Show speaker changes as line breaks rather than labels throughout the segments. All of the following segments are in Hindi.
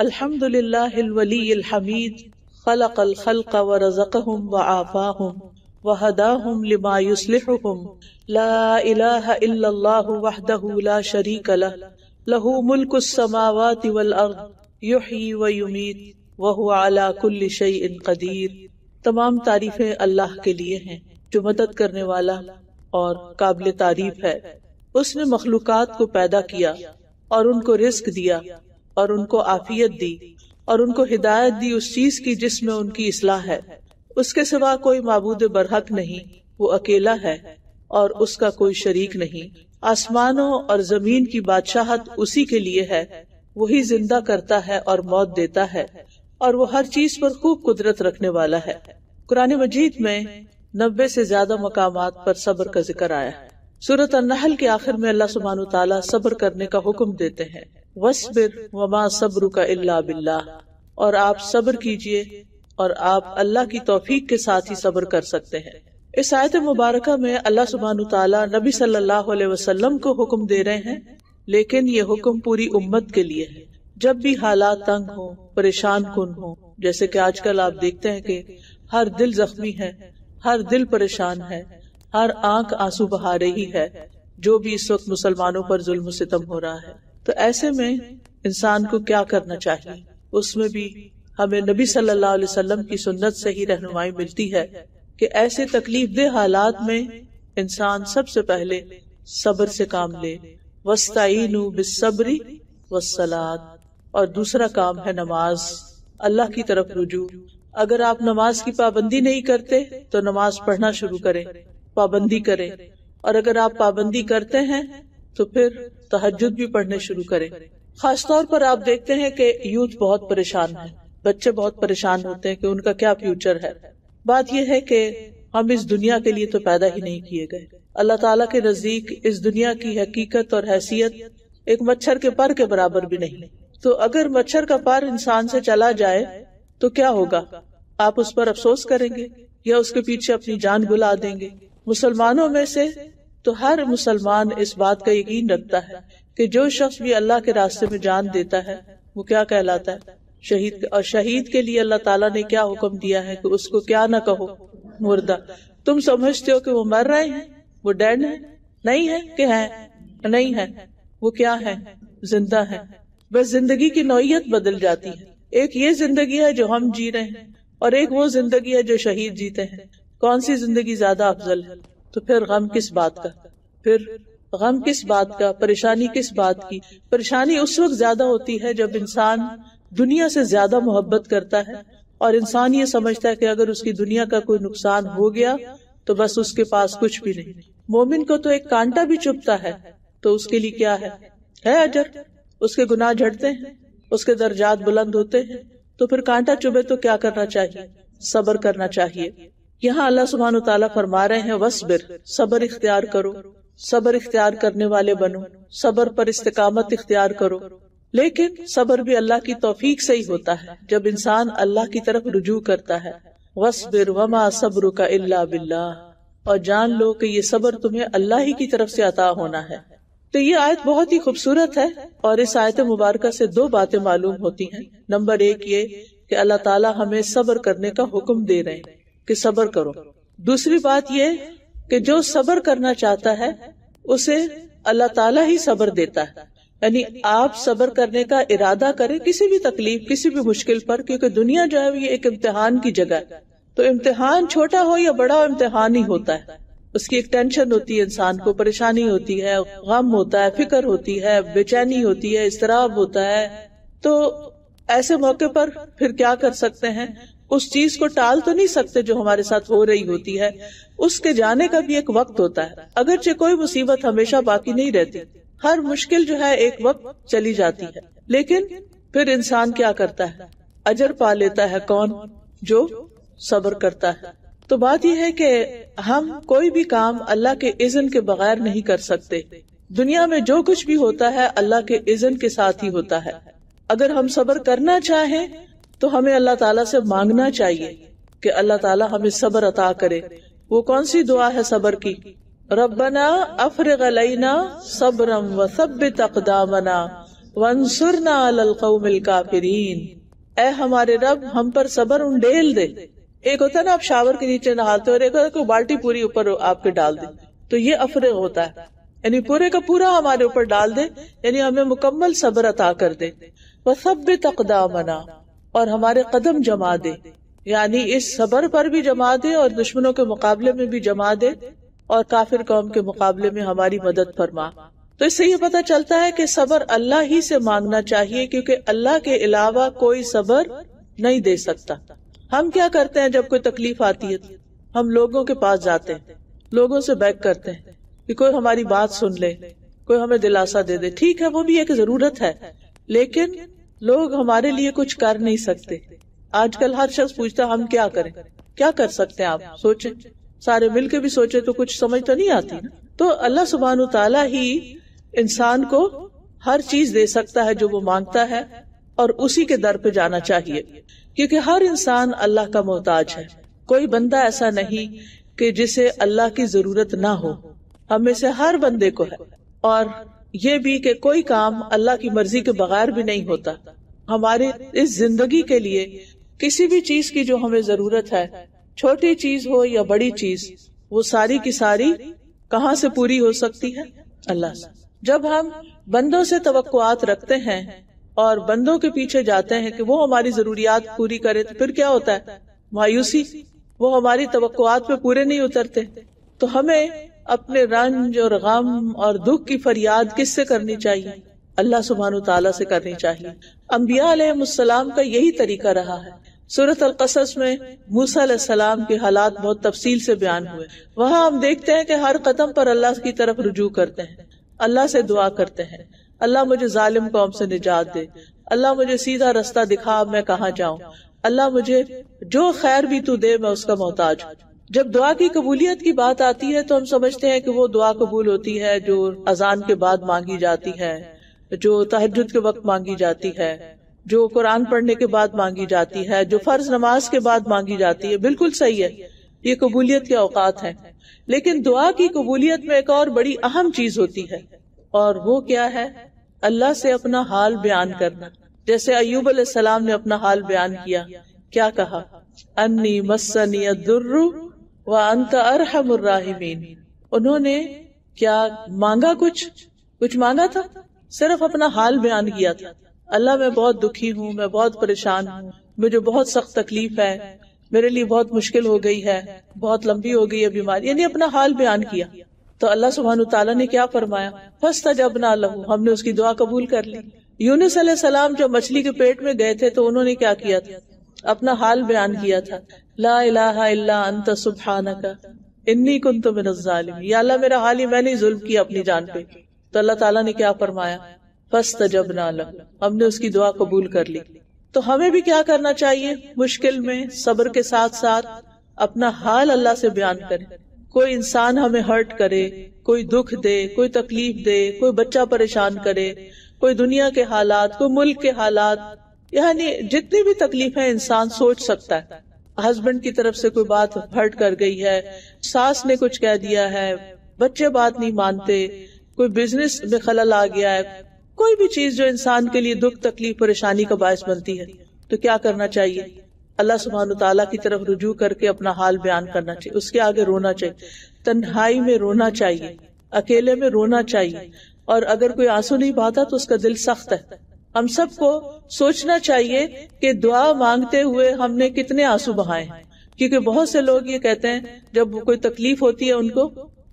अल्हम्दुलिल्लाहिल्वलीइल्हमीद खलक अलखलक व रज़क़हम व आफ़ाहम व हदाहम लिमा युस्लिहुम ला इलाहा इल्लल्लाहु वहदहु ला शरीक लह लहु मुल्कु अस्समावाति वल अर्द युह्यी व युमीत व हुवा अला कुल्लि शैइन कदीर तमाम तारीफें अल्लाह के लिए हैं जो मदद करने वाला और काबिल तारीफ है उसने मखलूक़ात को पैदा किया और उनको रिस्क दिया और उनको आफियत दी और उनको हिदायत दी उस चीज की जिसमें उनकी इसलाह है उसके सिवा कोई मबूद बरहक नहीं वो अकेला है और उसका कोई शरीक नहीं आसमानों और जमीन की बादशाहत उसी के लिए है वही जिंदा करता है और मौत देता है और वो हर चीज पर खूब कुदरत रखने वाला है कुरान मजीद में नब्बे से ज्यादा मकाम पर सब्र का जिक्र आया है सूरत नहल के आखिर में अल्लाह सुबहान तला सब्र करने का हुक्म देते हैं वस्बिर वमा सब्र का अल्ला बिल्ला और आप सब्र कीजिए और आप अल्लाह की तोफीक के साथ ही सब्र कर सकते हैं इस आयत मुबारक में अल्लाह सुबहान तला नबी सल्लल्लाहु अलैहि वसल्लम को हुक्म दे रहे हैं लेकिन ये हुक्म पूरी उम्मत के लिए है जब भी हालात तंग हो परेशान कन हो जैसे कि आजकल आप देखते हैं कि हर दिल जख्मी है हर दिल परेशान है हर आंख आंसू बहा रही है जो भी इस वक्त मुसलमानों पर जुल्म सितम हो रहा है तो ऐसे में इंसान को क्या करना चाहिए उसमें भी हमें नबी सल्लल्लाहु अलैहि वसल्लम की सुन्नत से ही रहनुमाई मिलती है कि ऐसे तकलीफ दे हालात में इंसान सबसे पहले सब्र से काम ले वस्ताइन बिसब्री वसलाद और दूसरा काम है नमाज अल्लाह की तरफ रुजू अगर आप नमाज की पाबंदी नहीं करते तो नमाज पढ़ना शुरू करें पाबंदी करें और अगर आप पाबंदी करते हैं तो फिर तहजद भी पढ़ने शुरू करें तौर पर आप देखते हैं कि यूथ बहुत परेशान है बच्चे बहुत परेशान होते हैं कि उनका क्या फ्यूचर है बात यह है कि हम इस दुनिया के लिए तो पैदा ही नहीं किए गए अल्लाह ताला के नजदीक इस दुनिया की हकीकत और हैसियत एक मच्छर के पर के बराबर भी नहीं तो अगर मच्छर का पर इंसान से चला जाए तो क्या होगा आप उस पर अफसोस करेंगे या उसके पीछे अपनी जान बुला देंगे मुसलमानों में से तो हर मुसलमान इस बात का यकीन रखता है कि जो शख्स भी अल्लाह के रास्ते में जान देता है वो क्या कहलाता है शहीद और शहीद के लिए अल्लाह ताला ने क्या हुक्म दिया है कि उसको क्या ना कहो मुर्दा तुम समझते हो कि वो मर रहे हैं वो डेड है नहीं है कि है नहीं है वो क्या है जिंदा है बस जिंदगी की नोयत बदल जाती है एक ये जिंदगी है जो हम जी रहे हैं और एक वो जिंदगी है जो शहीद जीते हैं कौन सी जिंदगी ज्यादा अफजल है तो फिर गम किस बात का फिर गम किस बात का परेशानी किस बात की परेशानी उस वक्त ज्यादा होती है जब इंसान दुनिया से ज्यादा मोहब्बत करता है और इंसान ये समझता है कि अगर उसकी दुनिया का कोई नुकसान हो गया तो बस उसके पास कुछ भी नहीं मोमिन को तो एक कांटा भी चुपता है तो उसके लिए क्या है है अजर उसके गुनाह झड़ते हैं उसके दर्जात बुलंद होते हैं तो फिर कांटा चुभे तो क्या करना चाहिए सबर करना चाहिए यहाँ अल्लाह सुबहान तला फरमा रहे हैं वसबिर सबर इख्तियार करो सबर इख्तियार करने वाले बनो सबर पर इस्तकामत इख्तियार करो लेकिन सबर भी अल्लाह की तोफीक से ही होता है जब इंसान अल्लाह की तरफ रुजू करता है वसबिर वमा सब्र का अल्ला बिल्ला और जान लो कि ये सबर तुम्हें अल्लाह ही की तरफ से अता होना है तो ये आयत बहुत ही खूबसूरत है और इस आयत मुबारक से दो बातें मालूम होती हैं नंबर एक ये कि अल्लाह ताला हमें सबर करने का हुक्म दे रहे हैं कि सबर करो दूसरी बात ये कि जो सबर करना चाहता है उसे अल्लाह ताला ही सबर देता है यानी आप सबर करने का इरादा करें किसी भी तकलीफ किसी भी मुश्किल पर क्योंकि दुनिया जो है ये एक इम्तिहान की जगह है तो इम्तिहान छोटा हो या बड़ा हो इम्तिहान ही होता है उसकी एक टेंशन होती है इंसान को परेशानी होती है गम होता है फिक्र होती है बेचैनी होती है इसराब होता है तो ऐसे मौके पर फिर क्या कर सकते हैं उस चीज को टाल तो नहीं सकते जो हमारे साथ हो रही होती है उसके जाने का भी एक वक्त होता है अगरचे कोई मुसीबत हमेशा बाकी नहीं रहती हर मुश्किल जो है एक वक्त चली जाती है लेकिन फिर इंसान क्या करता है अजर पा लेता है कौन जो सब्र करता है तो बात यह है कि हम कोई भी काम अल्लाह के इजन के बगैर नहीं कर सकते दुनिया में जो कुछ भी होता है अल्लाह के इजन के साथ ही होता है अगर हम सब्र करना चाहें तो हमें अल्लाह ताला से मांगना चाहिए कि अल्लाह ताला हमें सबर अता करे वो कौन सी दुआ है सबर की रबना अफरग अलैना सबरम व सब्बित अकदामना वंसुरना अलल कौमिल काफिरीन ए हमारे रब हम पर सबर उंडेल दे एक होता है ना आप शावर के नीचे नहाते हो और एक होता है बाल्टी पूरी ऊपर आपके डाल दे तो ये अफरे होता है यानी पूरे का पूरा हमारे ऊपर डाल दे यानी हमें मुकम्मल सब्र अता कर दे सब तकदा मना और हमारे कदम जमा दे यानी इस सबर पर भी जमा दे और दुश्मनों के मुकाबले में भी जमा दे और काफिर कौम के मुकाबले में हमारी मदद फरमा तो इससे ये पता चलता है कि सबर अल्लाह ही से मांगना चाहिए क्योंकि अल्लाह के अलावा कोई सबर नहीं दे सकता हम क्या करते हैं जब कोई तकलीफ आती है हम लोगों के पास जाते हैं लोगों से बैक करते हैं कि कोई हमारी बात सुन ले कोई हमें दिलासा दे दे ठीक है वो भी एक जरूरत है लेकिन लोग हमारे लिए कुछ कर नहीं सकते आजकल हर शख्स पूछता हम क्या करें क्या कर सकते हैं आप सोचे सारे मिल के भी सोचे तो कुछ समझ तो नहीं आती तो अल्लाह सुबहान तला ही इंसान को हर चीज दे सकता है जो वो मांगता है और उसी के दर पे जाना चाहिए क्योंकि हर इंसान अल्लाह का मोहताज है कोई बंदा ऐसा नहीं कि जिसे अल्लाह की जरूरत ना हो हमें से हर बंदे को है और ये भी कि कोई काम अल्लाह की मर्जी के बगैर भी नहीं होता हमारे इस जिंदगी के लिए किसी भी चीज की जो हमें जरूरत है छोटी चीज हो या बड़ी चीज वो सारी की सारी कहाँ से पूरी हो सकती है अल्लाह से जब हम बंदों से तवक्कुआत रखते हैं और बंदों के पीछे जाते हैं कि वो हमारी जरूरियात पूरी करे तो फिर क्या होता है मायूसी वो हमारी तवक्कुआत पे पूरे नहीं उतरते तो हमें अपने रंज और गम और दुख की फरियाद किससे करनी चाहिए अल्लाह सुबहान तला से करनी चाहिए अम्बिया का यही तरीका रहा है सूरत कसस में मूसा सलाम के हालात बहुत तफसील से बयान हुए वहाँ हम देखते हैं कि हर कदम पर अल्लाह की तरफ रुजू करते हैं अल्लाह से दुआ करते हैं अल्लाह मुझे जालिम कौम से निजात दे अल्लाह मुझे सीधा रास्ता दिखा मैं कहाँ जाऊँ अल्लाह मुझे जो खैर भी तू दे मैं उसका मोहताज हूँ जब दुआ की कबूलियत की बात आती है तो हम समझते हैं कि वो दुआ कबूल होती है जो अजान के बाद मांगी जाती है जो तहजद के वक्त मांगी जाती है जो कुरान पढ़ने के बाद मांगी जाती है जो फर्ज नमाज के बाद मांगी जाती है बिल्कुल सही है ये कबूलियत के औकात है लेकिन दुआ की कबूलियत में एक और बड़ी अहम चीज होती है और वो क्या है अल्लाह से अपना हाल बयान करना जैसे अयूब अल्लाम ने अपना हाल बयान किया क्या कहा अन्नी मसनी दुर्रू वह अंत है उन्होंने क्या मांगा कुछ कुछ मांगा था सिर्फ अपना हाल बयान किया था अल्लाह मैं बहुत दुखी हूँ मैं बहुत परेशान हूँ मुझे बहुत सख्त तकलीफ है मेरे लिए बहुत मुश्किल हो गई है बहुत लंबी हो गई है बीमारी यानी अपना हाल बयान किया तो अल्लाह सुबहान तला ने क्या फरमाया फस्ता जब ना लहू हमने उसकी दुआ कबूल कर ली यूनिस सलाम जब मछली के पेट में गए थे तो उन्होंने क्या किया था अपना हाल बयान किया था ला इला अंत सुबहानका इन्नी कुन तो मिनजालिम या अल्लाह मेरा हाल ही मैंने जुल्म किया अपनी जान पे तो अल्लाह ताला ने क्या फरमाया फस तजब ना लग हमने उसकी दुआ कबूल कर ली तो हमें भी क्या करना चाहिए मुश्किल में सब्र के साथ साथ अपना हाल अल्लाह से बयान करें कोई इंसान हमें हर्ट करे कोई दुख दे कोई तकलीफ दे कोई बच्चा परेशान करे कोई दुनिया के हालात कोई मुल्क के हालात यानी जितनी भी तकलीफ है इंसान सोच सकता है हस्बैंड की तरफ से कोई बात हट कर गई है सास ने कुछ कह दिया है बच्चे बात नहीं मानते कोई बिजनेस में खलल आ गया है कोई भी चीज जो इंसान के लिए दुख तकलीफ परेशानी का बायस बनती है तो क्या करना चाहिए अल्लाह सुबहान तला की तरफ रुजू करके अपना हाल बयान करना चाहिए उसके आगे रोना चाहिए तन्हाई में रोना चाहिए अकेले में रोना चाहिए और अगर कोई आंसू नहीं बहाता तो उसका दिल सख्त है हम सबको सोचना चाहिए कि दुआ मांगते हुए हमने कितने आंसू बहाए हैं क्योंकि बहुत से लोग ये कहते हैं जब कोई तकलीफ होती है उनको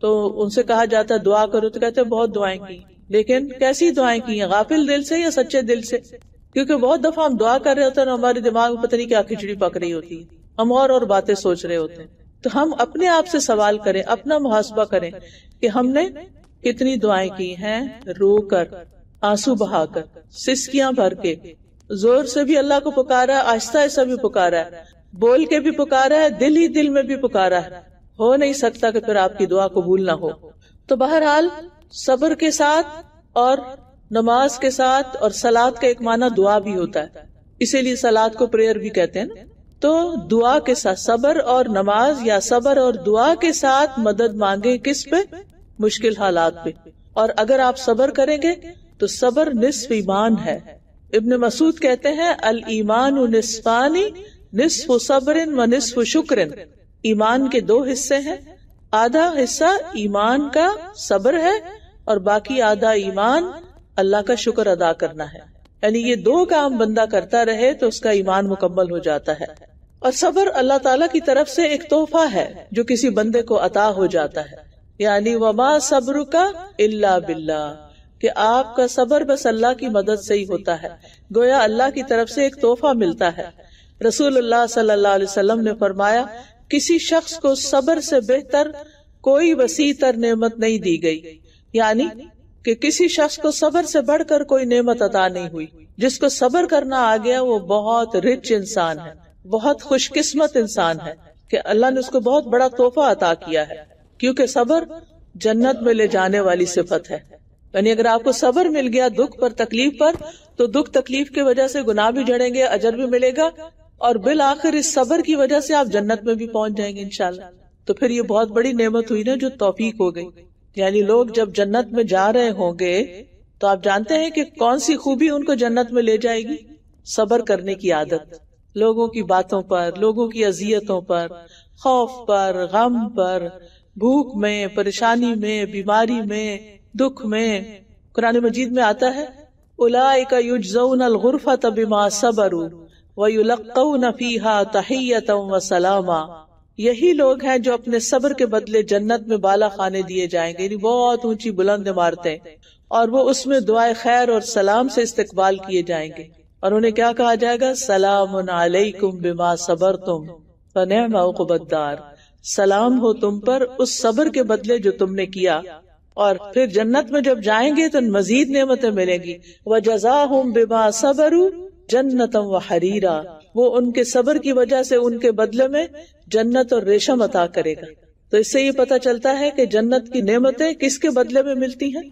तो उनसे कहा जाता है दुआ करो तो कहते हैं बहुत दुआएं की लेकिन कैसी दुआएं की हैं गाफिल दिल से या सच्चे दिल से क्योंकि बहुत दफा हम दुआ कर रहे होते हैं हमारे दिमाग में पता नहीं क्या खिचड़ी पक रही होती है हम और और बातें सोच रहे होते हैं तो हम अपने आप से सवाल करें अपना मुहासबा करें कि हमने कितनी दुआएं की हैं रो कर आंसू बहाकर सिसकियां भर के जोर से भी अल्लाह को पुकारा है आहिस्ता आहिस्ता भी पुकारा है बोल के भी पुकारा है दिल ही दिल में भी पुकारा है हो नहीं सकता कि फिर आपकी दुआ कबूल ना हो तो बहरहाल सब्र के साथ और नमाज के साथ और सलाद का एक माना दुआ भी होता है इसीलिए सलाद को प्रेयर भी कहते हैं तो दुआ के साथ सबर और नमाज या सबर और दुआ के साथ मदद मांगे किस पे मुश्किल हालात पे और अगर आप सबर करेंगे तो सबर निसफ ईमान है इब्न मसूद कहते हैं अल ईमान निस्फानी निसफ सब्र व निसफ शुक्र ईमान के दो हिस्से हैं आधा हिस्सा ईमान का सबर है और बाकी आधा ईमान अल्लाह का शुक्र अदा करना है यानी ये दो काम बंदा करता रहे तो उसका ईमान मुकम्मल हो जाता है और सबर अल्लाह ताला की तरफ से एक तोहफा है जो किसी बंदे को अता हो जाता है यानी वमा सब्र का इल्ला बिल्ला कि आपका सबर बस अल्लाह की मदद से ही होता है गोया अल्लाह की तरफ से एक तोहफा मिलता है रसूल सल्लल्लाहु अलैहि वसल्लम ने फरमाया किसी शख्स को सबर से बेहतर कोई वसी तर नेमत नहीं दी गई यानी कि किसी शख्स को सबर से बढ़कर कोई नेमत अता नहीं हुई जिसको सबर करना आ गया वो बहुत रिच इंसान है बहुत खुशकिस्मत इंसान है कि अल्लाह ने उसको बहुत बड़ा तोहफा अता किया है क्योंकि सबर जन्नत में ले जाने वाली सिफत है यानी अगर आपको सबर मिल गया दुख पर तकलीफ पर तो दुख तकलीफ की वजह से गुनाह भी जड़ेंगे अजर भी मिलेगा और बिल आखिर इस सबर की वजह से आप जन्नत में भी पहुंच जाएंगे इनशाला तो फिर ये बहुत बड़ी नेमत हुई ना जो तोफीक हो गई यानी लोग जब जन्नत में जा रहे होंगे तो आप जानते हैं कि कौन सी खूबी उनको जन्नत में ले जाएगी सबर करने की आदत लोगों की बातों पर लोगों की अजियतों पर खौफ पर गम पर भूख में परेशानी में बीमारी में दुख में कुरान मजीद में आता है उलाइका सलामा यही लोग हैं जो अपने सब्र के बदले जन्नत में बाला खाने दिए जाएंगे बहुत ऊंची बुलंद इमारतें और वो उसमें दुआ खैर और सलाम से इस्तकबाल किए जाएंगे और उन्हें क्या कहा जाएगा सलाम अलैकुम बिमा सबर तुम फनबद्दार सलाम हो तुम पर उस सब्र के बदले जो तुमने किया और फिर जन्नत में जब जाएंगे तो मजीद नेमतें मिलेंगी व जजा बिमा सबरू जन्नतम व हरीरा वो उनके सबर की वजह से उनके बदले में जन्नत और रेशम अता करेगा तो इससे ये पता चलता है कि जन्नत की नेमतें किसके बदले में मिलती हैं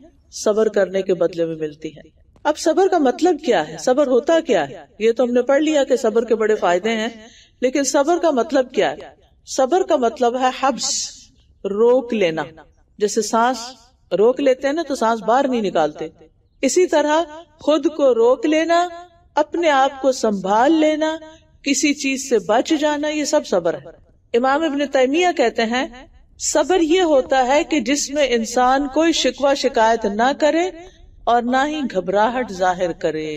सबर करने के बदले में मिलती हैं अब सबर का मतलब क्या है सबर होता क्या है ये तो हमने पढ़ लिया कि सबर के बड़े फायदे हैं लेकिन सबर का मतलब क्या है सबर का मतलब है हब्स रोक लेना जैसे सांस रोक लेते हैं ना तो सांस बाहर नहीं निकालते इसी तरह खुद को रोक लेना अपने आप को संभाल लेना किसी चीज से बच जाना ये सब सबर है इमाम इबन तैमिया कहते हैं सबर ये होता है कि जिसमें इंसान कोई शिकवा शिकायत ना करे और ना ही घबराहट जाहिर करे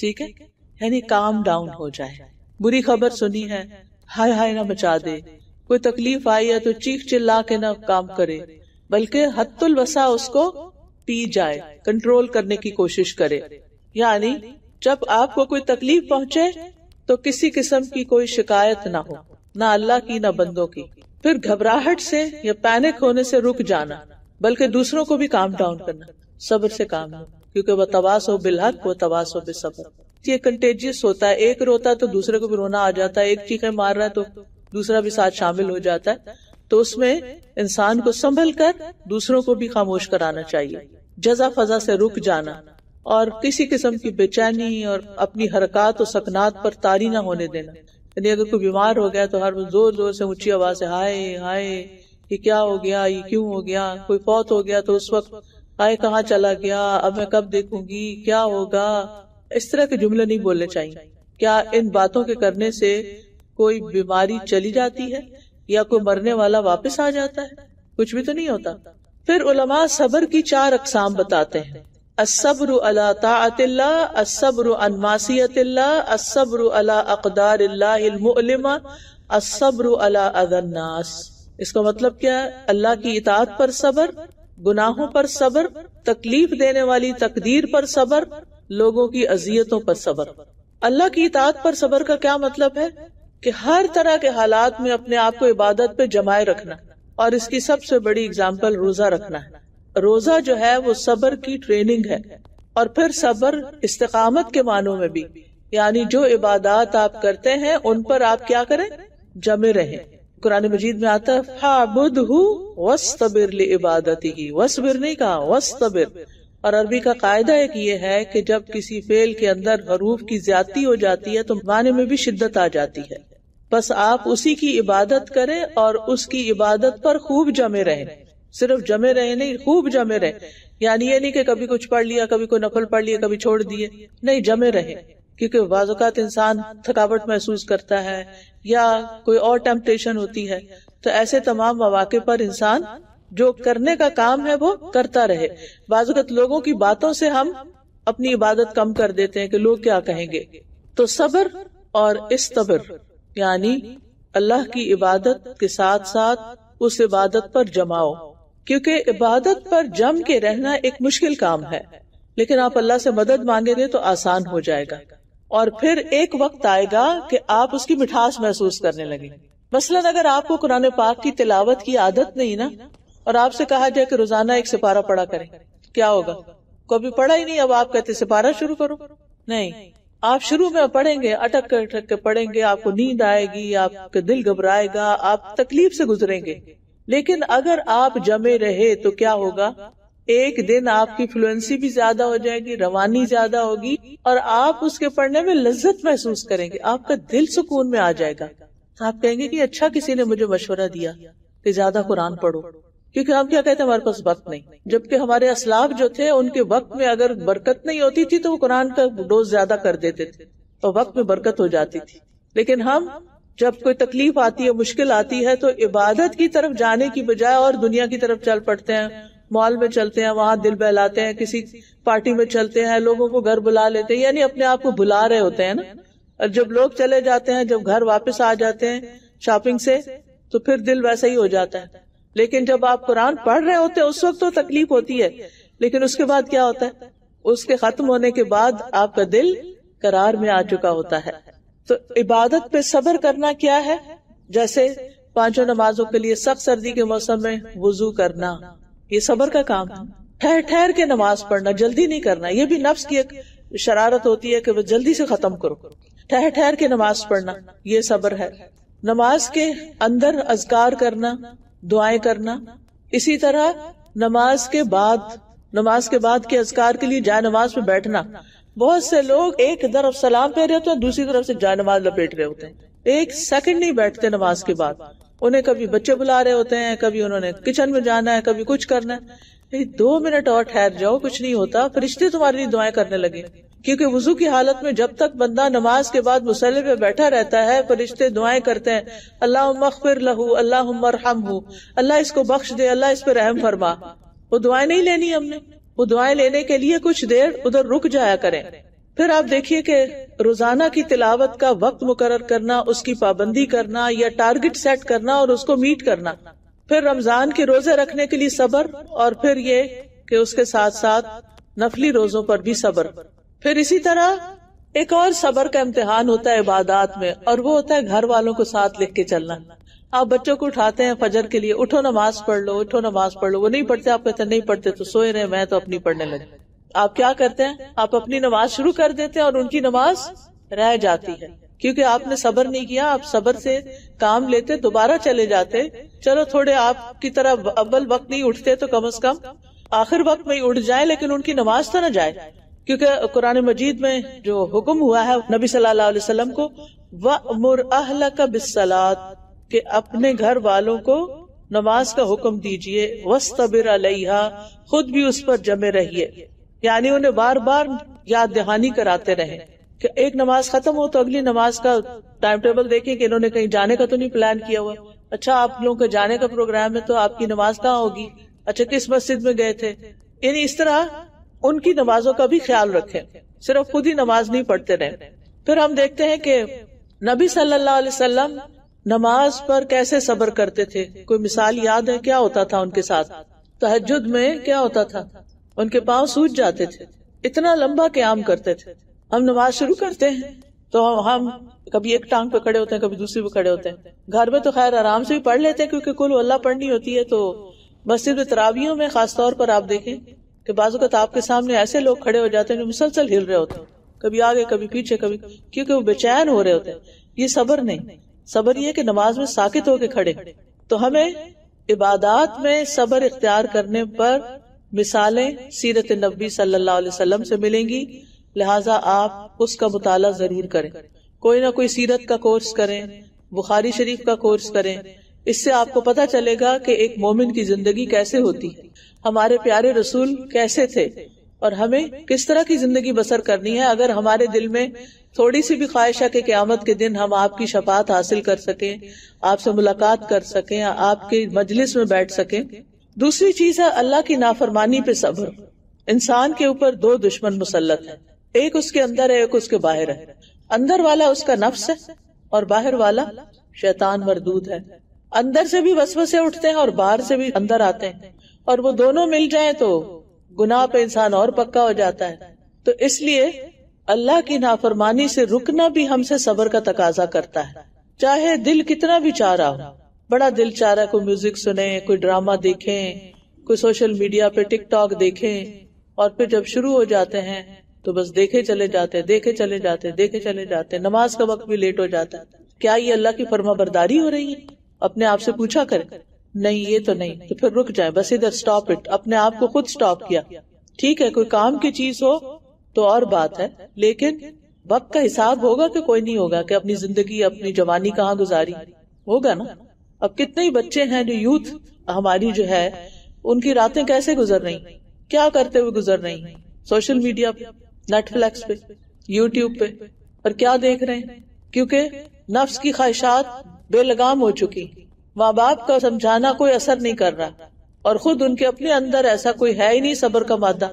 ठीक है यानी काम डाउन हो जाए बुरी खबर सुनी है हाय हाय ना बचा दे कोई तकलीफ आई है तो चीख चिल्ला के ना काम करे बल्कि हतुल वसा उसको पी जाए कंट्रोल करने की कोशिश करे यानी जब आपको कोई तकलीफ पहुंचे तो किसी किस्म की कोई शिकायत ना हो ना अल्लाह की ना बंदों की फिर घबराहट से या पैनिक होने से रुक जाना बल्कि दूसरों को भी काम डाउन करना सब्र से काम लो क्योंकि वह तबास हो बिलहक वह तबास हो बेसब्र ये कंटेजियस होता है एक रोता है तो दूसरे को भी रोना आ जाता है एक चीखे मार रहा है तो दूसरा भी साथ शामिल हो जाता है तो उसमें इंसान को संभल कर दूसरों को भी खामोश कराना चाहिए जजा फजा से रुक जाना और किसी किस्म की बेचैनी और अपनी हरकत और सकनात पर तारी ना होने देना यानी अगर कोई बीमार हो गया तो हर जोर जोर से ऊंची आवाज से हाय हाय ये क्या हो गया ये क्यों हो गया कोई फौत हो गया तो उस वक्त हाय कहाँ चला गया अब मैं कब देखूंगी क्या होगा इस तरह के जुमले नहीं बोलने चाहिए क्या इन बातों के करने से कोई बीमारी चली जाती है या कोई मरने वाला वापस आ जाता है कुछ भी तो नहीं होता फिर उलमा सबर की चार अकसाम बताते हैं असब्र अला ताअतिल्ला असब्र अन असब्र अला अकदार असब्र अला अदन्नास इसका मतलब क्या है अल्लाह की इतात पर सबर गुनाहों पर सबर तकलीफ देने वाली तकदीर पर सबर लोगों की अजियतों पर सबर अल्लाह की इतात पर सबर का क्या मतलब है कि हर तरह के हालात में अपने आप को इबादत पे जमाए रखना और इसकी सबसे बड़ी एग्जाम्पल रोजा रखना है रोजा जो है वो सबर की ट्रेनिंग है और फिर सबर इस्तकामत के मानों में भी यानी जो इबादत आप करते हैं उन पर आप क्या करें जमे रहें कुरान मजीद में आता है फाबुद वस्तबिर इबादती की वसबिर नहीं कहा वस्तबिर और अरबी का कायदा एक ये है कि जब किसी फेल के अंदर हरूफ की ज्यादा हो जाती है तो माने में भी शिद्दत आ जाती है बस आप उसी की इबादत करें और उसकी इबादत पर खूब जमे रहें सिर्फ जमे रहे नहीं खूब जमे रहे यानी ये नहीं कि कभी कुछ पढ़ लिया कभी कोई नफल पढ़ लिया कभी छोड़ दिए नहीं जमे रहे क्योंकि बाजुकात इंसान थकावट महसूस करता है या कोई और टेम्पटेशन होती है तो ऐसे तमाम मौाक़े पर इंसान जो करने का काम है वो करता रहे बाजुकत लोगों की बातों से हम अपनी इबादत कम कर देते हैं कि लोग क्या कहेंगे तो सबर और इस्तबर यानी अल्लाह की इबादत के साथ साथ उस इबादत पर जमाओ क्योंकि इबादत पर जम के रहना एक मुश्किल काम है लेकिन आप अल्लाह से मदद मांगेंगे तो आसान हो जाएगा और फिर एक वक्त आएगा कि आप उसकी मिठास महसूस करने लगेंगे मसलन अगर आपको कुरान पाक की तिलावत की आदत नहीं ना और आपसे कहा जाए कि रोजाना एक सिपारा पढ़ा करें क्या होगा कभी पढ़ा ही नहीं अब आप कहते सिपारा शुरू करो नहीं आप शुरू में पढ़ेंगे अटक कर अटक के पढ़ेंगे आपको नींद आएगी आपका दिल घबराएगा आप तकलीफ से गुजरेंगे लेकिन अगर आप जमे रहे तो क्या होगा एक दिन आपकी फ्लुएंसी भी ज्यादा हो जाएगी रवानी ज्यादा होगी और आप उसके पढ़ने में लज्जत महसूस करेंगे आपका दिल सुकून में आ जाएगा आप कहेंगे कि अच्छा किसी ने मुझे मशवरा दिया कि ज्यादा कुरान पढ़ो क्योंकि हम क्या कहते हैं हमारे पास वक्त नहीं जबकि हमारे असलाब जो थे उनके वक्त में अगर बरकत नहीं होती थी तो वो कुरान का डोज ज्यादा कर देते थे और वक्त में बरकत हो जाती थी लेकिन हम जब कोई तकलीफ आती है मुश्किल आती है तो इबादत की तरफ जाने की बजाय और दुनिया की तरफ चल पड़ते हैं मॉल में चलते हैं वहां दिल बहलाते हैं किसी पार्टी में चलते हैं लोगों को घर बुला लेते हैं यानी अपने आप को बुला रहे होते हैं ना और जब लोग चले जाते हैं जब घर वापस आ जाते हैं शॉपिंग से तो फिर दिल वैसा ही हो जाता है लेकिन जब आप कुरान पढ़ रहे होते हैं उस वक्त तो तकलीफ होती है लेकिन उसके बाद क्या होता है उसके खत्म होने के बाद आपका दिल करार में आ चुका होता है तो इबादत पे सब्र करना क्या है जैसे पांचों नमाजों के लिए सख्त सर्दी के मौसम में वजू करना ये सबर का काम है ठहर ठहर के नमाज पढ़ना जल्दी नहीं करना ये भी नफ्स की एक शरारत होती है कि वह जल्दी से खत्म करो ठहर ठहर के नमाज पढ़ना ये सबर है नमाज के अंदर अजकार करना दुआएं करना इसी तरह नमाज के बाद नमाज के बाद के अजकार के लिए जाय नमाज में बैठना बहुत से लोग एक तरफ सलाम पे रहे होते हैं दूसरी तरफ से जाय नमाज लपेट रहे होते हैं एक सेकंड नहीं बैठते नमाज के बाद उन्हें कभी बच्चे बुला रहे होते हैं कभी उन्होंने किचन में जाना है कभी कुछ करना है दो मिनट और ठहर जाओ कुछ नहीं होता रिश्ते तुम्हारे लिए दुआएं करने लगे क्योंकि वजू की हालत में जब तक बंदा नमाज के बाद मुसल्ले पे बैठा रहता है फरिश्ते दुआएं करते हैं अल्लाह मखफिर लहू अल्लाह हम हो अल्लाह इसको बख्श दे अल्लाह इस पर रहम फरमा वो दुआएं नहीं लेनी हमने वो दुआएं लेने के लिए कुछ देर उधर रुक जाया करें फिर आप देखिए कि रोजाना की तिलावत का वक्त मुकर करना उसकी पाबंदी करना या टारगेट सेट करना और उसको मीट करना फिर रमजान के रोजे रखने के लिए सब्र और फिर ये कि उसके साथ साथ नफली रोजों पर भी सबर फिर इसी तरह एक और सबर का इम्तिहान होता है इबादात में और वो होता है घर वालों को साथ लिख के चलना आप बच्चों को उठाते हैं फजर के लिए उठो नमाज पढ़ लो उठो नमाज पढ़ लो वो नहीं पढ़ते आप कहते नहीं पढ़ते तो सोए रहे मैं तो अपनी पढ़ने लगे आप क्या करते हैं आप अपनी नमाज शुरू कर देते हैं और उनकी नमाज रह जाती है क्योंकि आपने सबर नहीं किया आप सबर से काम लेते दोबारा चले जाते चलो थोड़े आपकी तरह अव्वल वक्त नहीं उठते तो कम अज कम आखिर वक्त में उठ जाए लेकिन उनकी नमाज तो ना जाए क्योंकि कुरान मजीद में जो हुक्म हुआ है नबी सल्लल्लाहु अलैहि वसल्लम को वमुर अहल का बिसलात के अपने घर वालों को नमाज का हुक्म दीजिए वस्तबिर अलैहा खुद भी उस पर जमे रहिए यानी उन्हें बार बार याद दहानी कराते रहे कि एक नमाज खत्म हो तो अगली नमाज का टाइम टेबल देखे कि इन्होंने कहीं जाने का तो नहीं प्लान किया हुआ अच्छा आप लोगों का जाने का प्रोग्राम है तो आपकी नमाज कहाँ होगी अच्छा किस मस्जिद में गए थे यानी इस तरह उनकी नमाजों का भी ख्याल रखें सिर्फ खुद ही नमाज नहीं पढ़ते रहे फिर हम देखते हैं कि नबी सल्लल्लाहु अलैहि वसल्लम नमाज पर कैसे सब्र करते थे कोई मिसाल याद है क्या होता था उनके साथ तहजद में क्या होता था उनके पाँव सूज जाते थे इतना लंबा क्याम करते थे हम नमाज शुरू करते हैं तो हम कभी एक टांग पे खड़े होते हैं कभी दूसरी पे खड़े होते हैं घर में तो खैर आराम से भी पढ़ लेते हैं क्योंकि कुल अल्लाह पढ़नी होती है तो मस्जिद में तरावियों में खासतौर पर आप देखें कि बाजुकत तो आपके सामने ऐसे लोग खड़े हो जाते हैं जो मुसलसल हिल रहे होते हैं कभी आगे कभी पीछे कभी क्योंकि वो बेचैन हो रहे होते हैं ये सबर नहीं सबर ये कि नमाज में साकित होके खड़े तो हमें इबादात में सबर इख्तियार करने पर मिसालें सीरत नबी सल्लल्लाहु अलैहि वसल्लम से मिलेंगी लिहाजा आप उसका मुताला जरूर करें कोई ना कोई सीरत का कोर्स करें बुखारी शरीफ का कोर्स करें इससे आपको पता चलेगा कि एक मोमिन की जिंदगी कैसे होती हमारे प्यारे रसूल कैसे थे और हमें किस तरह की जिंदगी बसर करनी है अगर हमारे दिल में थोड़ी सी भी ख्वाहिश है कि क्यामत के दिन हम आपकी शपात हासिल कर सकें आपसे मुलाकात कर सकें आपके मजलिस में बैठ सकें दूसरी चीज है अल्लाह की नाफरमानी पे सब्र इंसान के ऊपर दो दुश्मन मुसलत है एक उसके अंदर है एक उसके बाहर है अंदर वाला उसका नफ्स है और बाहर वाला शैतान मरदूद है अंदर से भी वसवसे उठते हैं और बाहर से भी अंदर आते हैं और वो दोनों मिल जाए तो गुनाह पे इंसान और पक्का हो जाता है तो इसलिए अल्लाह की नाफरमानी से रुकना भी हमसे सबर का तकाजा करता है चाहे दिल कितना भी चाह रहा हो बड़ा दिल चाह रहा है कोई म्यूजिक सुने कोई ड्रामा देखे कोई सोशल मीडिया पे टिकटॉक देखे और फिर जब शुरू हो जाते हैं तो बस देखे चले जाते देखे चले जाते देखे चले जाते नमाज का वक्त भी लेट हो जाता है क्या ये अल्लाह की फर्मा बरदारी हो रही है अपने आप से पूछा कर नहीं तो ये तो नहीं तो फिर रुक जाए बस इधर स्टॉप इट अपने आप को खुद स्टॉप किया ठीक है कोई काम की चीज हो तो, तो और बात है लेकिन वक्त का हिसाब होगा कि कोई नहीं होगा कि अपनी जिंदगी अपनी जवानी कहाँ गुजारी होगा ना अब कितने ही बच्चे हैं जो यूथ हमारी जो है उनकी रातें कैसे गुजर रही क्या करते हुए गुजर रही सोशल मीडिया पे नेटफ्लिक्स पे यूट्यूब पे और क्या देख रहे हैं क्योंकि नफ्स की ख्वाहिशात बेलगाम हो चुकी माँ बाप का समझाना कोई असर नहीं कर रहा और खुद उनके अपने अंदर ऐसा कोई है ही नहीं सबर का मादा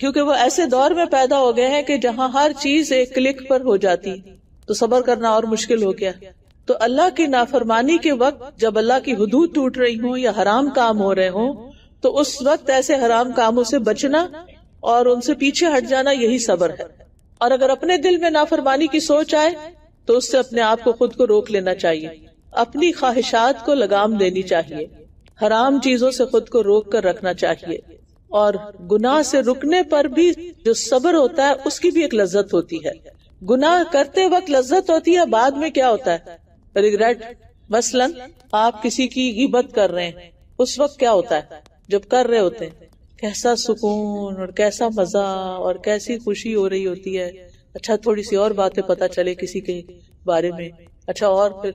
क्योंकि वो ऐसे दौर में पैदा हो गए हैं कि जहाँ हर चीज एक क्लिक पर हो जाती तो सबर करना और मुश्किल हो गया तो अल्लाह की नाफरमानी के वक्त जब अल्लाह की हदूद टूट रही हो या हराम काम हो रहे हो तो उस वक्त ऐसे हराम कामों से बचना और उनसे पीछे हट जाना यही सबर है और अगर अपने दिल में नाफरमानी की सोच आए तो उससे अपने आप को खुद को रोक लेना चाहिए अपनी ख्वाहिशात को लगाम देनी चाहिए हराम चीजों से खुद को रोक कर रखना चाहिए और गुनाह से रुकने पर भी जो सब्र होता है उसकी भी एक लज्जत होती है गुनाह करते वक्त लज्जत होती है बाद में क्या होता है रिग्रेट मसलन आप किसी की गिबत कर रहे हैं उस वक्त क्या होता है जब कर रहे होते हैं कैसा सुकून और कैसा मजा और कैसी खुशी हो रही होती है अच्छा थोड़ी सी और बातें पता चले किसी के बारे में अच्छा और फिर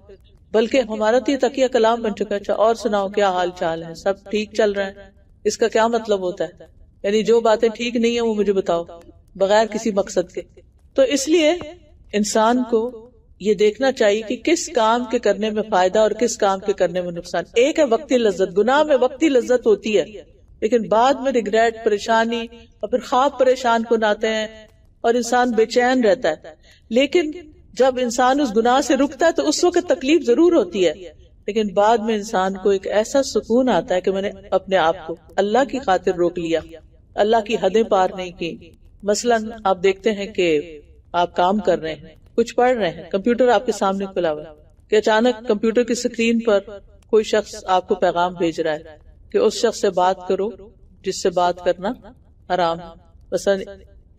बल्कि हमारा तो ये तकिया कलाम बन चुका है अच्छा, और सुनाओ क्या हाल चाल है सब ठीक चल रहे हैं इसका क्या मतलब होता है यानी जो बातें ठीक नहीं है वो मुझे बताओ बगैर किसी मकसद के तो इसलिए इंसान को ये देखना चाहिए कि किस काम के करने में फायदा और किस काम के करने में नुकसान एक है वक्ती लज्जत गुनाह में वक्ती लज्जत होती है लेकिन बाद में रिग्रेट परेशानी और फिर खाब परेशान आते हैं और इंसान बेचैन रहता है लेकिन जब इंसान उस गुनाह से रुकता है तो उस वक्त तकलीफ जरूर होती है लेकिन बाद में इंसान को एक ऐसा सुकून आता है कि मैंने अपने आप को अल्लाह की खातिर रोक लिया अल्लाह की हदें पार नहीं की मसलन आप देखते हैं कि आप काम कर रहे हैं कुछ पढ़ रहे हैं कंप्यूटर आपके सामने खुला हुआ कि अचानक कंप्यूटर की स्क्रीन पर कोई शख्स आपको पैगाम भेज रहा है कि उस शख्स से बात करो जिससे बात करना आराम मसलन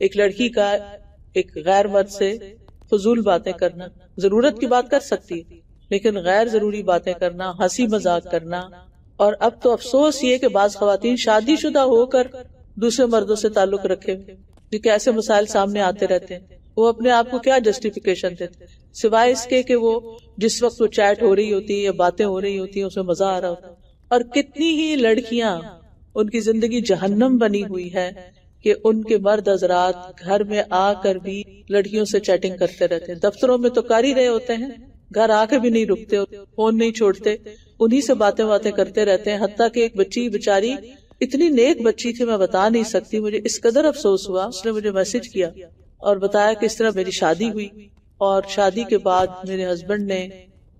एक लड़की का एक गैर मर्द से फजूल बातें करना जरूरत की बात कर सकती है लेकिन गैर जरूरी बातें करना हंसी मजाक करना और अब तो अफसोस ये कि बाज शादी शुदा होकर दूसरे मर्दों से ताल्लुक रखे हुए कैसे मसाइल सामने आते रहते हैं वो अपने आप को क्या जस्टिफिकेशन देते सिवाय इसके कि वो जिस वक्त वो चैट हो रही होती है या बातें हो रही होती है उसमें मजा आ रहा होता है और कितनी ही लड़कियां उनकी जिंदगी जहन्नम बनी हुई है कि उनके मर्द हजरात घर में आकर भी लड़कियों से चैटिंग करते रहते हैं दफ्तरों में तो कर ही रहे होते हैं घर आके भी नहीं रुकते फोन नहीं छोड़ते उन्हीं से बातें बातें करते रहते हैं हती कि एक बच्ची बेचारी इतनी नेक बच्ची थी मैं बता नहीं सकती मुझे इस कदर अफसोस हुआ उसने मुझे मैसेज किया और बताया कि इस तरह मेरी शादी हुई और शादी के बाद मेरे हस्बैंड ने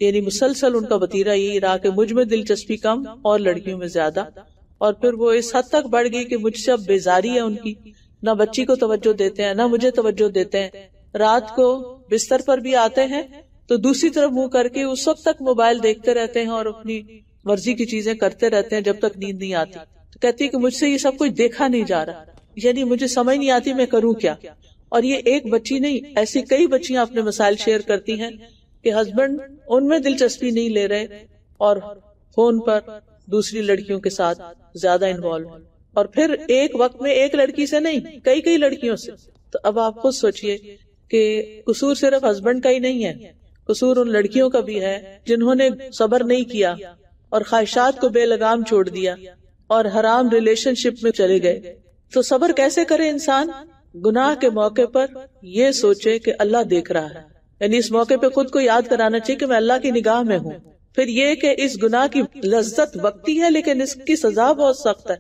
यानी मुसलसल उनका वतीरा यही रहा कि मुझ में दिलचस्पी कम और लड़कियों में ज्यादा और फिर वो इस हद तक बढ़ गई कि मुझसे अब बेजारी है उनकी ना बच्ची को तवज्जो देते हैं ना मुझे तवज्जो देते हैं रात को बिस्तर पर भी आते हैं तो दूसरी तरफ मुंह करके उस वक्त तक मोबाइल देखते रहते हैं और अपनी मर्जी की चीजें करते रहते हैं जब तक नींद नहीं आती तो कहती है कि मुझसे ये सब कुछ देखा नहीं जा रहा यानी मुझे समझ नहीं आती मैं करूं क्या और ये एक बच्ची नहीं ऐसी कई बच्चियां अपने मसाइल शेयर करती हैं कि हस्बैंड उनमें दिलचस्पी नहीं ले रहे और फोन पर दूसरी लड़कियों के साथ ज्यादा इन्वॉल्व और फिर एक वक्त में एक लड़की से नहीं कई कई लड़कियों से तो अब आप खुद सोचिए कि कसूर सिर्फ हस्बैंड का ही नहीं है कसूर उन लड़कियों का भी है जिन्होंने सबर नहीं किया और ख्वाहिशात को बेलगाम छोड़ दिया और हराम रिलेशनशिप में चले गए तो सबर कैसे करे इंसान गुनाह के मौके पर ये सोचे कि अल्लाह देख रहा है यानी इस मौके पर खुद को याद कराना चाहिए कि मैं अल्लाह की निगाह में हूँ फिर ये कि इस गुनाह की लज्जत वक्ती है लेकिन इसकी सजा बहुत सख्त है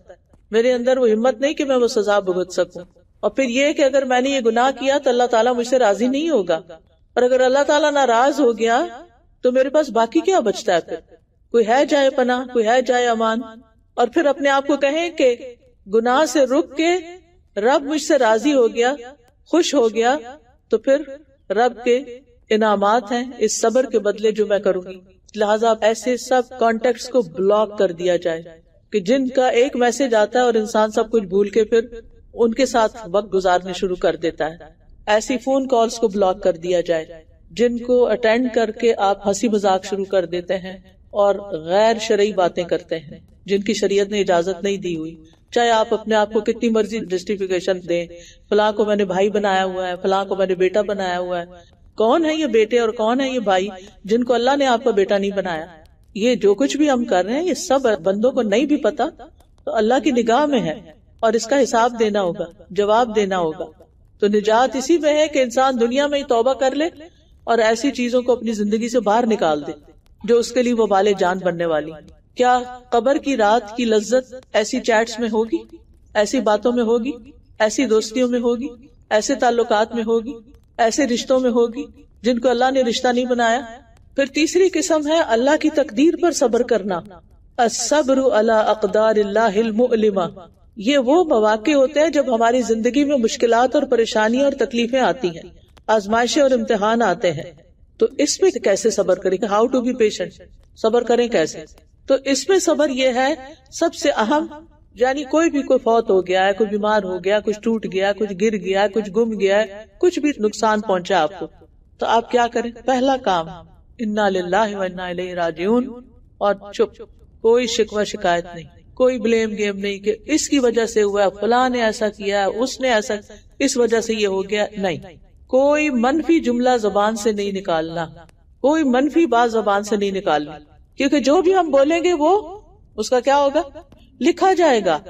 मेरे अंदर वो हिम्मत नहीं कि मैं वो सजा भुगत सकूं और फिर यह कि अगर मैंने ये गुनाह किया तो अल्लाह ताला मुझसे राजी नहीं होगा और अगर अल्लाह ताला नाराज हो गया तो मेरे पास बाकी क्या बचता है फिर कोई है जाए पना कोई है जाए अमान और फिर अपने आप को कहें कि गुनाह से रुक के रब मुझसे राजी हो गया खुश हो गया तो फिर रब के इनामात हैं इस सबर के बदले जो मैं करूंगी लिहाजा ऐसे सब कॉन्टेक्ट को ब्लॉक कर दिया जाए कि जिनका एक मैसेज आता है और इंसान सब कुछ भूल के फिर उनके साथ वक्त गुजारने शुरू कर देता है ऐसी फोन कॉल्स को ब्लॉक कर दिया जाए जिनको अटेंड करके आप हंसी मजाक शुरू कर देते हैं और गैर शरयी बातें करते हैं जिनकी शरीयत ने इजाजत नहीं दी हुई चाहे आप अपने आप को कितनी मर्जी जस्टिफिकेशन दें फला को मैंने भाई बनाया हुआ है फला को मैंने बेटा बनाया हुआ है कौन है ये बेटे और कौन है ये भाई जिनको अल्लाह ने आपका बेटा नहीं बनाया ये जो कुछ भी हम कर रहे हैं ये सब बंदों को नहीं भी पता तो अल्लाह की निगाह में है और इसका हिसाब देना होगा जवाब देना होगा तो निजात इसी में है कि इंसान दुनिया में ही तौबा कर ले और ऐसी चीजों को अपनी जिंदगी से बाहर निकाल दे जो उसके लिए वो बाले जान बनने वाली क्या कबर की रात की लज्जत ऐसी चैट्स में होगी ऐसी बातों में होगी ऐसी दोस्तियों में होगी ऐसे ताल्लुकात में होगी ऐसे रिश्तों में होगी जिनको अल्लाह ने रिश्ता नहीं बनाया फिर तीसरी किस्म है अल्लाह की तकदीर पर सब्र करना असबर अला अकदार ये वो मौाक़े होते हैं जब हमारी जिंदगी में मुश्किल और परेशानियां और तकलीफें आती हैं आजमाइशें और इम्तिहान आते हैं तो इसमें कैसे सबर करें हाउ टू बी पेशेंट सबर करें कैसे तो इसमें सबर यह है सबसे अहम यानी कोई भी कोई फौत हो गया है कोई बीमार हो गया कुछ टूट गया कुछ गिर गया कुछ गुम गया कुछ भी नुकसान पहुंचा आपको तो आप क्या करें पहला काम इन्ना और चुप कोई शिकवा शिकायत नहीं कोई ब्लेम गेम नहीं कि इसकी वजह से हुआ फला ने ऐसा किया उसने ऐसा इस वजह से ये हो गया नहीं कोई मनफी जुमला जबान से नहीं निकालना कोई मनफी बात जबान से नहीं निकालना क्योंकि जो भी हम बोलेंगे वो उसका क्या होगा लिखा जाएगा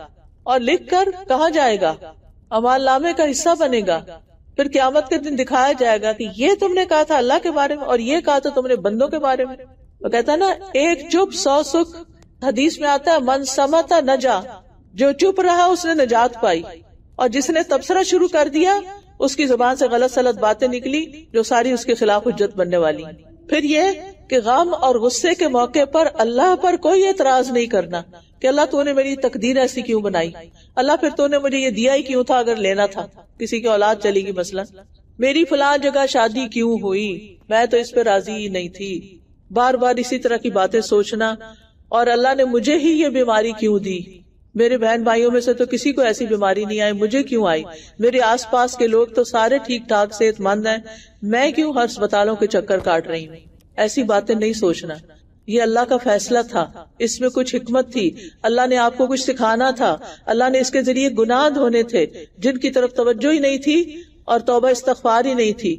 और लिख कर कहा जाएगा अमाल नामे का हिस्सा बनेगा फिर क्यामत के दिन दिखाया जाएगा कि ये तुमने कहा था अल्लाह के बारे में और ये कहा था तुमने बंदों के बारे में वो कहता है ना एक चुप सौ सुख हदीस में आता है मन समता नजा जो चुप रहा उसने निजात पाई और जिसने तबसरा शुरू कर दिया उसकी जुबान से गलत सलत बातें निकली जो सारी उसके खिलाफ हजत बनने वाली फिर ये कि गम और गुस्से के मौके पर अल्लाह पर कोई एतराज नहीं करना कि अल्लाह तूने मेरी तकदीर ऐसी क्यों बनाई अल्लाह फिर तूने मुझे ये दिया ही क्यों था अगर लेना था किसी की औलाद चलेगी मसला मेरी फलां जगह शादी क्यों हुई मैं तो इस पर राजी ही नहीं थी बार बार इसी तरह की बातें सोचना और अल्लाह ने मुझे ही ये बीमारी क्यों दी मेरे बहन भाइयों में से तो किसी को ऐसी बीमारी नहीं आई मुझे क्यों आई मेरे आसपास के लोग तो सारे ठीक ठाक सेहतमंद हैं मैं क्यों हर अस्पतालों के चक्कर काट रही हूँ ऐसी बातें नहीं सोचना ये अल्लाह का फैसला था इसमें कुछ हिकमत थी अल्लाह ने आपको कुछ सिखाना था अल्लाह ने इसके जरिए गुनाह धोने थे जिनकी तरफ तवज्जो ही नहीं थी और तोबा इस्तफार ही नहीं थी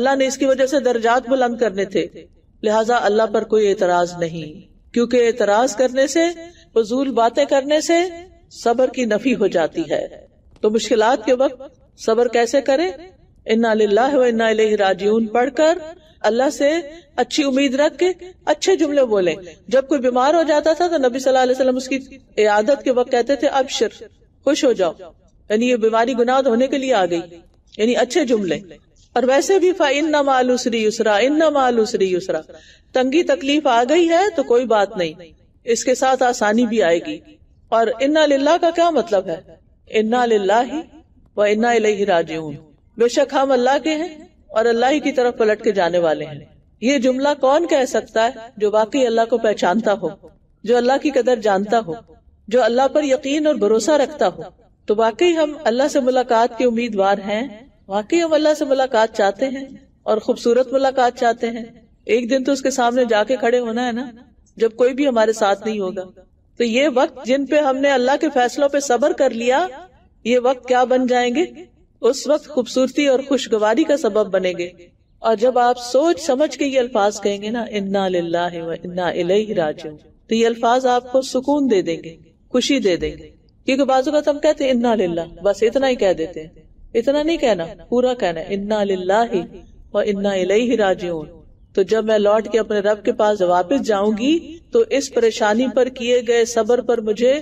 अल्लाह ने इसकी वजह से दर्जात बुलंद करने थे लिहाजा अल्लाह पर कोई एतराज नहीं क्योंकि एतराज करने से फजूल बातें करने से सबर की नफी हो जाती है तो मुश्किल के वक्त सबर कैसे करे इन्ना इन्ना पढ़कर अल्लाह से अच्छी उम्मीद रख के अच्छे जुमले बोले जब कोई बीमार हो जाता था तो नबी सल्लल्लाहु उसकी आदत के वक्त कहते थे अब शिर खुश हो जाओ यानी ये बीमारी गुनाह तो होने के लिए आ गई यानी अच्छे जुमले और वैसे भी इन नमालुसरी उसरा इन नमालुसरी उसरा तंगी तकलीफ आ गई है तो कोई बात नहीं इसके साथ आसानी भी आएगी और इन्ना लिल्ला का क्या मतलब है इन्ना लिल्ला ही व इन्ना इलेही राजिऊन बेशक हम अल्लाह के हैं और अल्लाह ही की तरफ पलट के जाने वाले हैं ये जुमला कौन कह सकता है जो वाकई अल्लाह को पहचानता हो जो अल्लाह की कदर जानता हो जो अल्लाह पर यकीन और भरोसा रखता हो तो वाकई हम अल्लाह से मुलाकात के उम्मीदवार हैं वाकई हम अल्लाह से मुलाकात चाहते हैं और खूबसूरत मुलाकात चाहते हैं एक दिन तो उसके सामने जाके खड़े होना है ना जब कोई भी हमारे साथ नहीं होगा तो ये वक्त जिन पे हमने अल्लाह के फैसलों पे सबर कर लिया ये वक्त क्या बन जाएंगे उस वक्त खूबसूरती और खुशगवारी का सबब बनेंगे और जब आप सोच समझ के ये अल्फाज कहेंगे ना इन्ना लाला इन्ना राज तो ये अल्फाज आपको सुकून दे देंगे खुशी दे देंगे क्योंकि बाजू का तो हम कहते हैं इन्ना लिल्ला बस इतना ही कह देते हैं इतना नहीं कहना पूरा कहना इन्ना लिल्ला और इन्ना इलाई राज तो जब मैं लौट के अपने रब के पास वापस जाऊंगी तो इस परेशानी पर किए गए सबर पर मुझे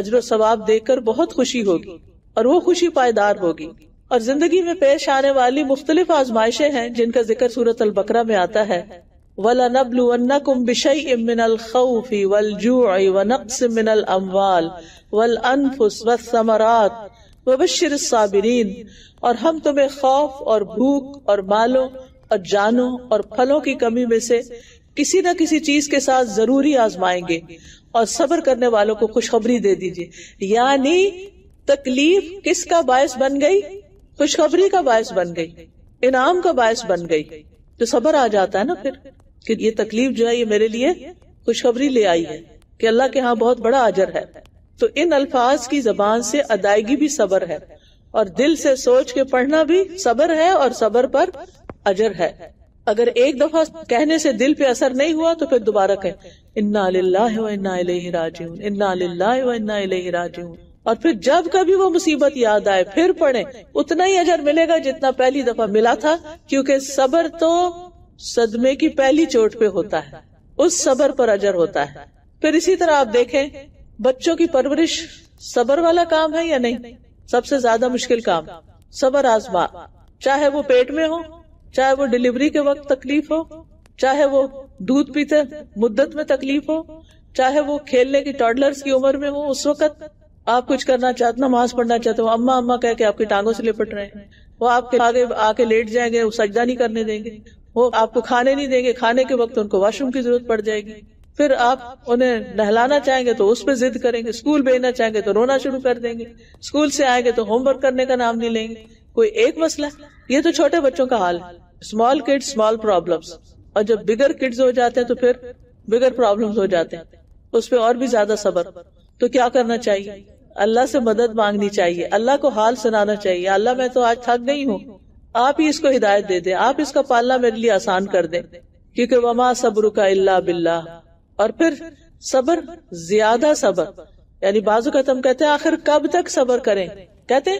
अजर सवाब देकर बहुत खुशी होगी और वो खुशी पायदार होगी और जिंदगी में पेश आने वाली मुख्तलिफ आजमाइशें हैं जिनका जिक्र सूरत अल बकरा में आता है कुम बिशई वल जूई व नक्स मिनल अमवाल वल अनफुस व समरात साबिरीन और हम तुम्हें खौफ और भूख और मालों और जानों और फलों की कमी में से किसी न किसी चीज के साथ जरूरी आजमाएंगे और सब्र करने वालों को खुशखबरी दे दीजिए यानी तकलीफ किसका बायस बन गई खुशखबरी का बायस बन गई इनाम का बायस बन गई तो सब्र आ जाता है ना फिर कि ये तकलीफ जो है ये मेरे लिए खुशखबरी ले आई है कि अल्लाह के यहाँ बहुत बड़ा आजर है तो इन अल्फाज की जबान से अदायगी भी सबर है और दिल से सोच के पढ़ना भी सबर है और सबर पर अजर है अगर एक दफा कहने से दिल पे असर नहीं हुआ तो फिर दोबारा कहें इन्ना इन्ना इन्ना इन्ना और फिर जब कभी वो मुसीबत याद आए फिर पढ़े उतना ही अजर मिलेगा जितना पहली दफा मिला था क्योंकि सबर तो सदमे की पहली चोट पे होता है उस सबर पर अजर होता है फिर इसी तरह आप देखें बच्चों की परवरिश सबर वाला काम है या नहीं सबसे ज्यादा मुश्किल काम सबर आजमा चाहे वो पेट में हो चाहे वो डिलीवरी के वक्त तकलीफ हो चाहे वो दूध पीते मुद्दत में तकलीफ हो चाहे वो खेलने की टॉडलर्स की उम्र में हो उस वक्त आप कुछ करना चाहते नमाज पढ़ना चाहते हो अम्मा अम्मा कह के आपकी टांगों से लिपट रहे हैं वो आपके आगे आके लेट जाएंगे वो सजदा नहीं करने देंगे वो आपको खाने नहीं देंगे खाने के वक्त उनको वॉशरूम की जरूरत पड़ जाएगी फिर आप उन्हें नहलाना चाहेंगे तो उस पर जिद करेंगे स्कूल भेजना चाहेंगे तो रोना शुरू कर देंगे स्कूल से आएंगे तो होमवर्क करने का नाम नहीं लेंगे कोई एक मसला ये तो छोटे बच्चों का हाल है स्मॉल किड्स स्मॉल प्रॉब्लम्स और जब बिगर किड्स हो जाते हैं तो फिर बिगर प्रॉब्लम्स हो जाते हैं उस पर और भी ज्यादा सबर तो क्या करना चाहिए अल्लाह से मदद मांगनी चाहिए अल्लाह को हाल सुनाना चाहिए अल्लाह मैं तो आज थक नहीं हूँ आप ही इसको हिदायत दे दें आप इसका पालना मेरे लिए आसान कर दें क्योंकि वमा सब्र का अल्लाह बिल्ला और फिर सबर ज्यादा सबर यानी बाजू का तुम कहते हैं आखिर कब तक सबर करें कहते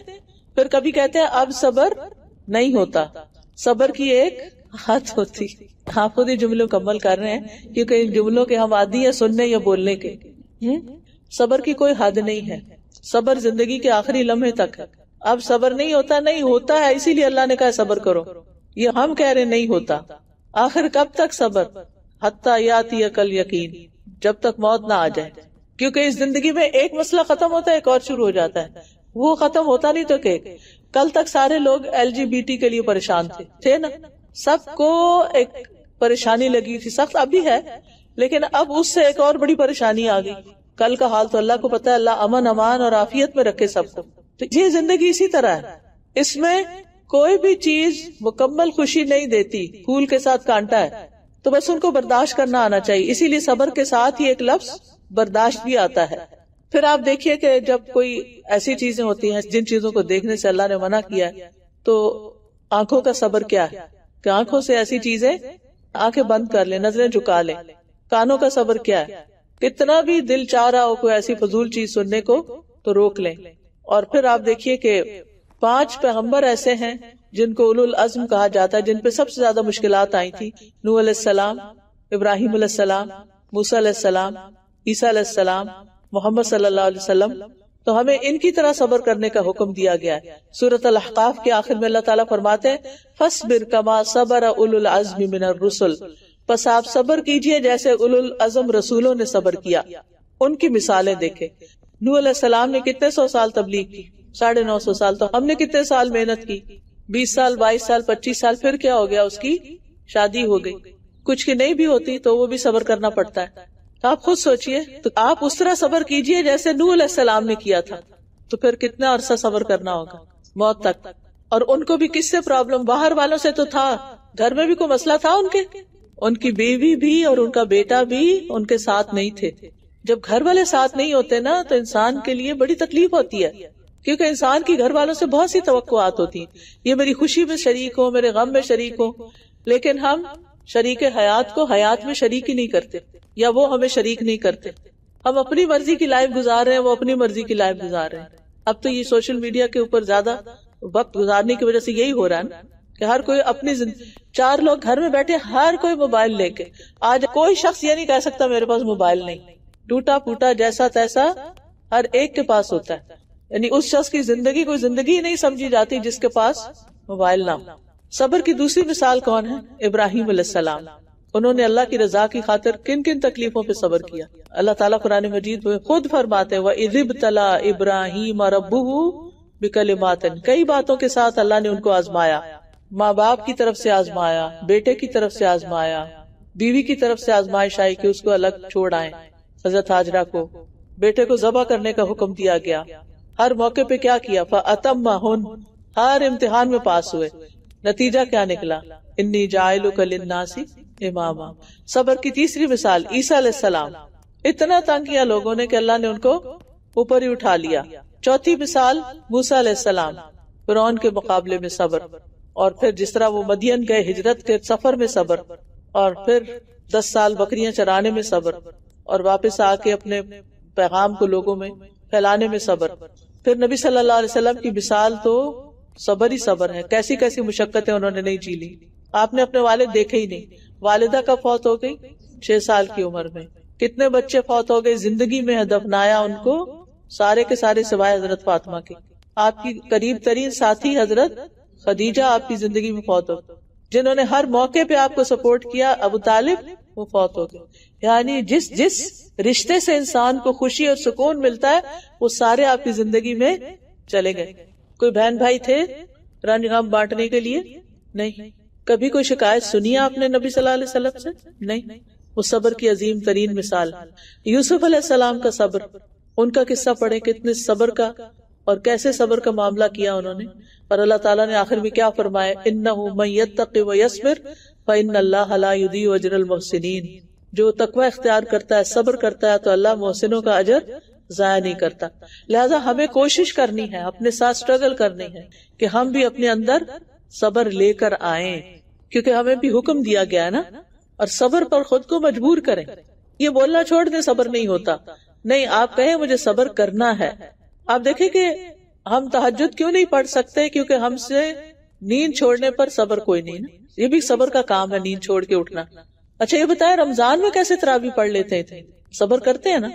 फिर कभी कहते हैं अब सबर नहीं होता सबर की एक हद होती आप खुद ही जुमले मुकम्मल कर रहे हैं क्योंकि इन जुमलों के हम आदि हैं सुनने या बोलने के हम्म? सबर की कोई हद नहीं है सबर जिंदगी के आखिरी लम्हे तक है अब सबर नहीं होता नहीं होता है इसीलिए अल्लाह ने कहा सबर करो ये हम कह रहे नहीं होता आखिर कब तक सबर हत्या याती अकल यकीन जब तक मौत ना आ जाए क्योंकि इस जिंदगी में एक मसला खत्म होता है एक और शुरू हो जाता है वो खत्म होता नहीं तो एक कल तक सारे लोग एल के लिए परेशान थे थे ना सबको एक परेशानी लगी थी सख्त अभी है लेकिन अब उससे एक और बड़ी परेशानी आ गई कल का हाल तो अल्लाह को पता है अल्लाह अमन अमान और आफियत में रखे सबको तो ये जिंदगी इसी तरह है इसमें कोई भी चीज मुकम्मल खुशी नहीं देती फूल के साथ कांटा है तो बस उनको बर्दाश्त करना आना चाहिए इसीलिए सबर के साथ ही एक लफ्ज बर्दाश्त भी आता है फिर आप देखिए कि जब कोई ऐसी चीजें होती हैं जिन चीजों को देखने से अल्लाह ने मना किया तो आंखों का सबर क्या है कि आंखों से ऐसी चीजें आंखें बंद कर ले नजरें झुका ले कानों का सबर क्या है कितना भी दिल चाह रहा हो कोई ऐसी फजूल चीज सुनने को तो रोक लें और फिर आप देखिए कि पांच पैगम्बर ऐसे हैं जिनको उलुल अजम कहा जाता है जिन पे सबसे ज्यादा मुश्किल आई थी नू सलाम इब्राहिम सलाम मूसा ईसा सलाम मोहम्मद सल्लल्लाहु अलैहि वसल्लम तो हमें इनकी तरह सबर करने का हुक्म दिया गया है सूरत अलहकाफ के आखिर में अल्लाह ताला फरमाते हैं फसबिर कमा सबर उलुल अजमी मिन रसुल बस आप सबर कीजिए जैसे उलुल अजम रसूलों ने सबर किया उनकी मिसालें देखे नू सलाम ने कितने सौ साल तबलीग की साढ़े नौ सौ साल तो हमने कितने साल मेहनत की बीस साल बाईस साल पच्चीस साल फिर क्या हो गया उसकी शादी हो गई कुछ की नहीं भी होती तो वो भी सबर करना पड़ता है आप खुद सोचिए तो आप उस तरह सबर कीजिए जैसे नूसलाम सलाम ने किया था तो फिर कितना अरसा सबर करना होगा मौत तक और उनको भी किससे प्रॉब्लम बाहर वालों से तो था घर में भी कोई मसला था उनके उनकी बीवी भी और उनका बेटा भी उनके साथ नहीं थे जब घर वाले साथ नहीं होते ना तो इंसान के लिए बड़ी तकलीफ होती है क्योंकि इंसान की घर वालों से बहुत सी तो होती है ये मेरी खुशी में शरीक हो मेरे गम में शरीक हो लेकिन हम शरीक हयात को हयात में शरीक ही नहीं करते या वो हमें शरीक नहीं करते हम अपनी मर्जी की लाइफ गुजार रहे हैं वो अपनी मर्जी की लाइफ गुजार रहे हैं अब तो ये सोशल मीडिया के ऊपर ज्यादा वक्त गुजारने की वजह से यही हो रहा है कि हर कोई अपनी चार लोग घर में बैठे हर कोई मोबाइल लेके आज कोई शख्स ये नहीं कह सकता मेरे पास मोबाइल नहीं टूटा फूटा जैसा तैसा हर एक के पास होता है यानी उस शख्स की जिंदगी कोई जिंदगी नहीं समझी जाती जिसके पास मोबाइल ना हो सबर की दूसरी मिसाल कौन है इब्राहिम सलाम उन्होंने अल्लाह की रजा की खातिर किन किन तकलीफों पे सबर किया अल्लाह ताला कुरान मजीद में खुद फरमाते इजिब तला इब्राहिम कई बातों के साथ अल्लाह ने उनको आजमाया माँ बाप की तरफ से आजमाया बेटे की तरफ से आजमाया बीवी की तरफ से आजमाइश आई कि उसको अलग छोड़ आए हजरत हाजरा को बेटे को जबा करने का हुक्म दिया गया हर मौके पे क्या किया अतम हर इम्तिहान में पास हुए नतीजा क्या निकला इन्नी जायलु कलिन्नासी इमामा सबर की तीसरी मिसाल ईसा सलाम इतना तंग किया लोगों ने कि अल्लाह ने उनको ऊपर ही उठा लिया चौथी मिसाल मूसा सलाम फिरौन के मुकाबले में सबर और फिर जिस तरह वो मदियन गए हिजरत के सफर में सबर और फिर दस साल बकरियां चराने में सबर और वापस आके अपने पैगाम को लोगों में फैलाने में सबर फिर नबी सल्लल्लाहु अलैहि वसल्लम की मिसाल तो सबर ही सबर है कैसी कैसी मुशक्कतें उन्होंने नहीं जी ली आपने अपने वालिद देखे ही नहीं वालिदा कब फौत हो गई छह साल की उम्र में कितने बच्चे फौत हो गए जिंदगी में दफनाया उनको सारे के सारे सिवाय हजरत फातिमा के आपकी करीब तरीन साथी हजरत खदीजा आपकी जिंदगी में फौत हो जिन्होंने हर मौके पे आपको सपोर्ट किया अबू तालिब वो फौत हो गए यानी जिस जिस रिश्ते से इंसान को खुशी और सुकून मिलता है वो सारे आपकी जिंदगी में चले गए कोई बहन भाई थे रनगाम बांटने के लिए नहीं कभी कोई शिकायत सुनी आपने नबी सल्लल्लाहु अलैहि वसल्लम से नहीं वो सबर की अजीम तरीन मिसाल यूसुफ सलाम का सबर उनका किस्सा पढ़े कितने सबर का और कैसे सबर का मामला किया उन्होंने और अल्लाह ताला ने आखिर में क्या फरमाया इन्ना मैयतमिर वजरल मोहसिन जो तकवा इख्तियार करता है सबर करता है तो अल्लाह मोहसिनों का अजर जाया नहीं करता लिहाजा हमें कोशिश करनी है अपने साथ स्ट्रगल करनी है कि हम भी अपने अंदर सबर लेकर आए क्योंकि हमें भी हुक्म दिया गया है ना और सबर पर खुद को मजबूर करें ये बोलना छोड़ दे सबर नहीं होता नहीं आप कहें मुझे सबर करना है आप देखें कि हम तहजद क्यों नहीं पढ़ सकते क्योंकि हमसे नींद छोड़ने पर सबर कोई नहीं ये भी सबर का काम है नींद छोड़ के उठना अच्छा ये बताया रमजान में कैसे तरावी पढ़ लेते थे सबर करते हैं ना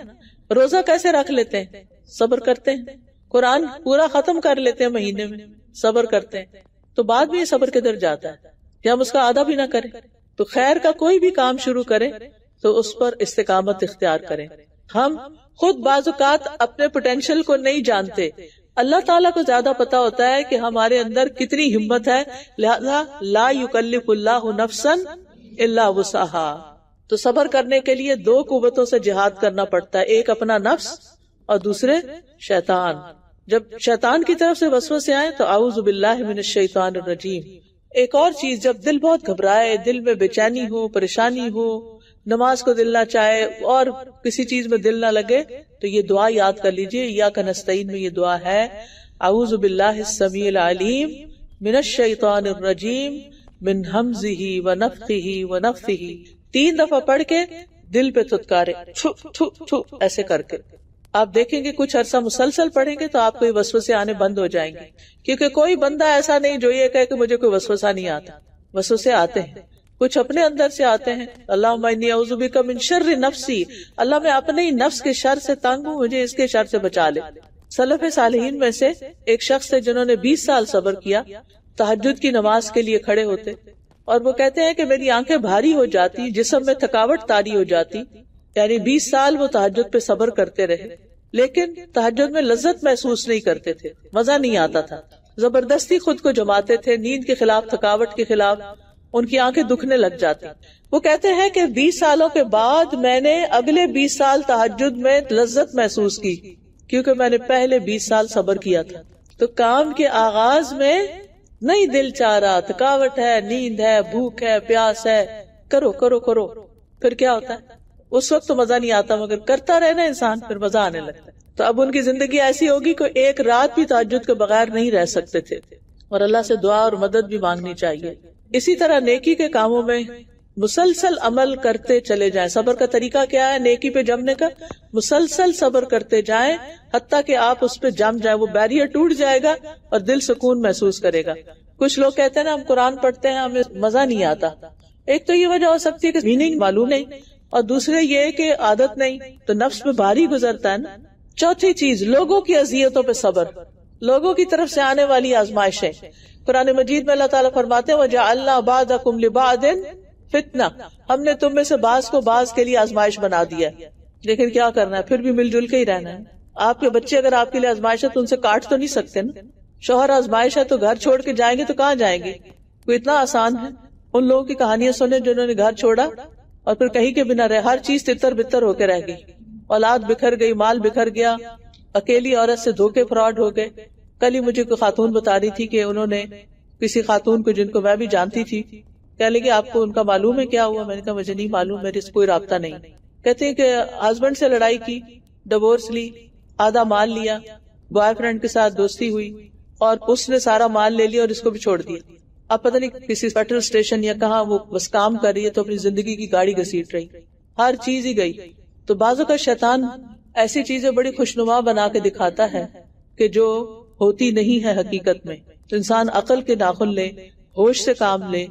रोजा कैसे रख लेते हैं सब्र करते हैं कुरान पूरा खत्म कर लेते हैं महीने में सब्र करते हैं तो बाद में ये सब्र किधर जाता है या हम उसका आधा भी ना करें तो खैर का कोई भी काम शुरू करें तो उस पर इस्तेकामत इख्तियार करें हम खुद बाजुकात अपने पोटेंशियल को नहीं जानते अल्लाह ताला को ज्यादा पता होता है कि हमारे अंदर कितनी हिम्मत है लिहाजा ला युकल्लिफुल्लाहु नफसन इल्ला वसाहा तो सबर करने के लिए दो कुतों से जिहाद करना पड़ता है एक अपना नफ्स और दूसरे शैतान जब शैतान की तरफ से वसव से आए तो आउजुबिल्लाशैतान रजीम एक और चीज जब दिल बहुत घबराए दिल में बेचैनी हो परेशानी हो नमाज को दिल ना चाहे और किसी चीज में दिल ना लगे तो ये दुआ याद कर लीजिए या कनस्तईन में ये दुआ है आउजुबिल्लामीम मिनशान रजीम मिन हमजी व नफी व नफी तीन दफा पढ़ के दिल पे थुतकारे छु छु छु ऐसे करके आप देखेंगे कुछ अरसा मुसलसल पढ़ेंगे तो आपको ये वसवसे आने बंद हो जाएंगे क्योंकि कोई बंदा ऐसा नहीं जो ये कहे कि मुझे कोई वसवसा नहीं आता वसवसे आते हैं कुछ अपने अंदर से आते हैं अल्लाह का मिन शर्र नफसी अल्लाह मैं अपने ही नफ्स के शर से तंग हूँ मुझे इसके शर से बचा ले सलफ सालहीन में से एक शख्स थे जिन्होंने 20 साल सबर किया तहजद की नमाज के लिए खड़े होते और वो कहते हैं कि मेरी आंखें भारी हो जाती जिसम में थकावट तारी हो जाती यानी बीस साल वो तहजद पे सबर करते रहे लेकिन तहजद में लज्जत महसूस नहीं करते थे मजा नहीं आता था जबरदस्ती खुद को जमाते थे नींद के खिलाफ थकावट के खिलाफ उनकी आंखें दुखने लग जाती वो कहते हैं कि बीस सालों के बाद मैंने अगले बीस साल तहजद में लज्जत महसूस की क्योंकि मैंने पहले बीस साल सबर किया था तो काम के आगाज में नहीं दिल चाह रहा थकावट है नींद है भूख है प्यास है करो करो करो फिर क्या होता है उस वक्त तो मजा नहीं आता मगर करता रहे ना इंसान फिर मजा आने लगता है तो अब उनकी जिंदगी ऐसी होगी कि एक रात भी ताजुद के बगैर नहीं रह सकते थे और अल्लाह से दुआ और मदद भी मांगनी चाहिए इसी तरह नेकी के कामों में मुसलसल अमल करते चले जाए सबर का तरीका क्या है नेकी पे जमने का मुसलसल सबर करते जाए हती कि आप उस पर जम जाए वो बैरियर टूट जाएगा और दिल सुकून महसूस करेगा कुछ लोग कहते हैं ना हम कुरान पढ़ते हैं हमें मजा नहीं आता एक तो ये वजह हो सकती है कि मीनिंग मालूम नहीं और दूसरे ये कि आदत नहीं तो नफ्स में भारी गुजरता है चौथी चीज लोगों की अजियतों पर सबर लोगों की तरफ से आने वाली आजमाइशें कुरान मजीद में अल्लाह ताला फरमाते हैं वजह अल्लाह बाद फितना हमने तुम में से बास को बाज के लिए आजमाइश बना दिया लेकिन क्या करना है फिर भी मिलजुल के ही रहना है आपके बच्चे अगर आपके लिए आजमाइश है तो उनसे काट तो नहीं सकते ना शोहर आजमाइश है तो घर छोड़ के जाएंगे तो कहाँ जाएंगे वो इतना आसान है उन लोगों की कहानियां सुने जिन्होंने घर छोड़ा और फिर कहीं के बिना रहे हर चीज तितर बितर होकर रह गई औलाद बिखर गई माल बिखर गया अकेली औरत से धोखे फ्रॉड हो गए कल ही मुझे कोई खातून बता रही थी कि उन्होंने किसी खातून को जिनको मैं भी जानती थी कहने लगे आपको उनका मालूम है क्या हुआ मैंने कहा मुझे नहीं मालूम मेरे कोई रबता नहीं कहते हैं कि हस्बैंड से लड़ाई की डिवोर्स ली आधा माल लिया बॉयफ्रेंड के साथ दोस्ती हुई और उसने सारा माल ले लिया और इसको भी छोड़ दिया अब पता नहीं किसी पेट्रोल स्टेशन या कहा वो बस काम कर रही है तो अपनी जिंदगी की गाड़ी घसीट रही हर चीज ही गई तो बाजू का शैतान ऐसी चीजें बड़ी खुशनुमा बना के दिखाता है कि जो होती नहीं है हकीकत में तो इंसान अकल के नाखुन ले होश से काम ले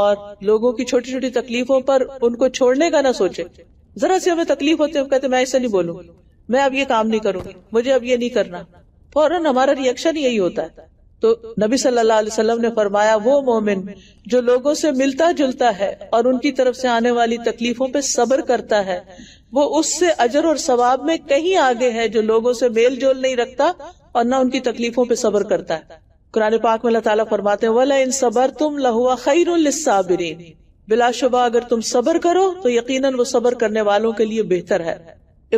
और लोगों की छोटी छोटी तकलीफों पर उनको छोड़ने का ना सोचे जरा सी हमें तकलीफ होती है कहते मैं ऐसे नहीं बोलूँ मैं अब ये काम नहीं करूँ मुझे अब ये नहीं करना फौरन हमारा रिएक्शन यही होता है तो नबी सल्लल्लाहु अलैहि वसल्लम ने फरमाया वो मोमिन जो लोगों से मिलता जुलता है और उनकी तरफ से आने वाली तकलीफों पे सब्र करता है वो उससे अजर और सवाब में कहीं आगे है जो लोगों से मेल जोल नहीं रखता और ना उनकी तकलीफों पे सब्र करता है कुरान पाक में अल्लाह फरमाते हैं वला इन सबर तुम लहुआ खैरसाबरीन बिलाशुबा अगर तुम सबर करो तो यकीनन वो सबर करने वालों के लिए बेहतर है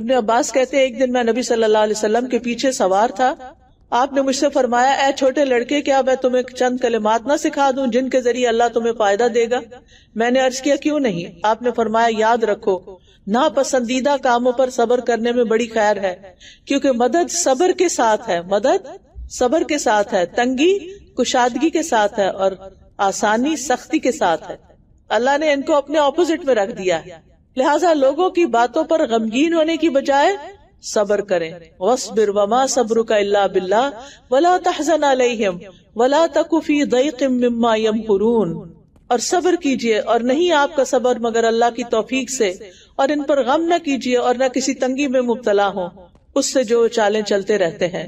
इबन अब्बास कहते हैं एक दिन मैं नबी सल्लल्लाहु अलैहि वसल्लम के पीछे सवार था आपने मुझसे फरमाया ऐ छोटे लड़के क्या मैं तुम्हें चंद कलिमात ना सिखा दूं जिनके जरिए अल्लाह तुम्हें फायदा देगा मैंने अर्ज किया क्यों नहीं आपने फरमाया याद रखो नापसंदीदा कामों पर सबर करने में बड़ी खैर है क्योंकि मदद सबर के साथ है मदद सबर के साथ है तंगी कुशादगी के साथ है और आसानी सख्ती के साथ है अल्लाह ने इनको अपने ऑपोजिट में रख दिया है लिहाजा लोगों की बातों पर गमगीन होने की बजाय सबर करें वस्बिर वमा सब्र का इल्ला बिल्ला वला तहजन अलैहिम वला तकुफी दईकिम मिम्मा यमकुरून और सबर कीजिए और नहीं आपका सबर मगर अल्लाह की तौफीक से और इन पर गम न कीजिए और न किसी तंगी में मुबतला हो उससे जो चालें चलते रहते हैं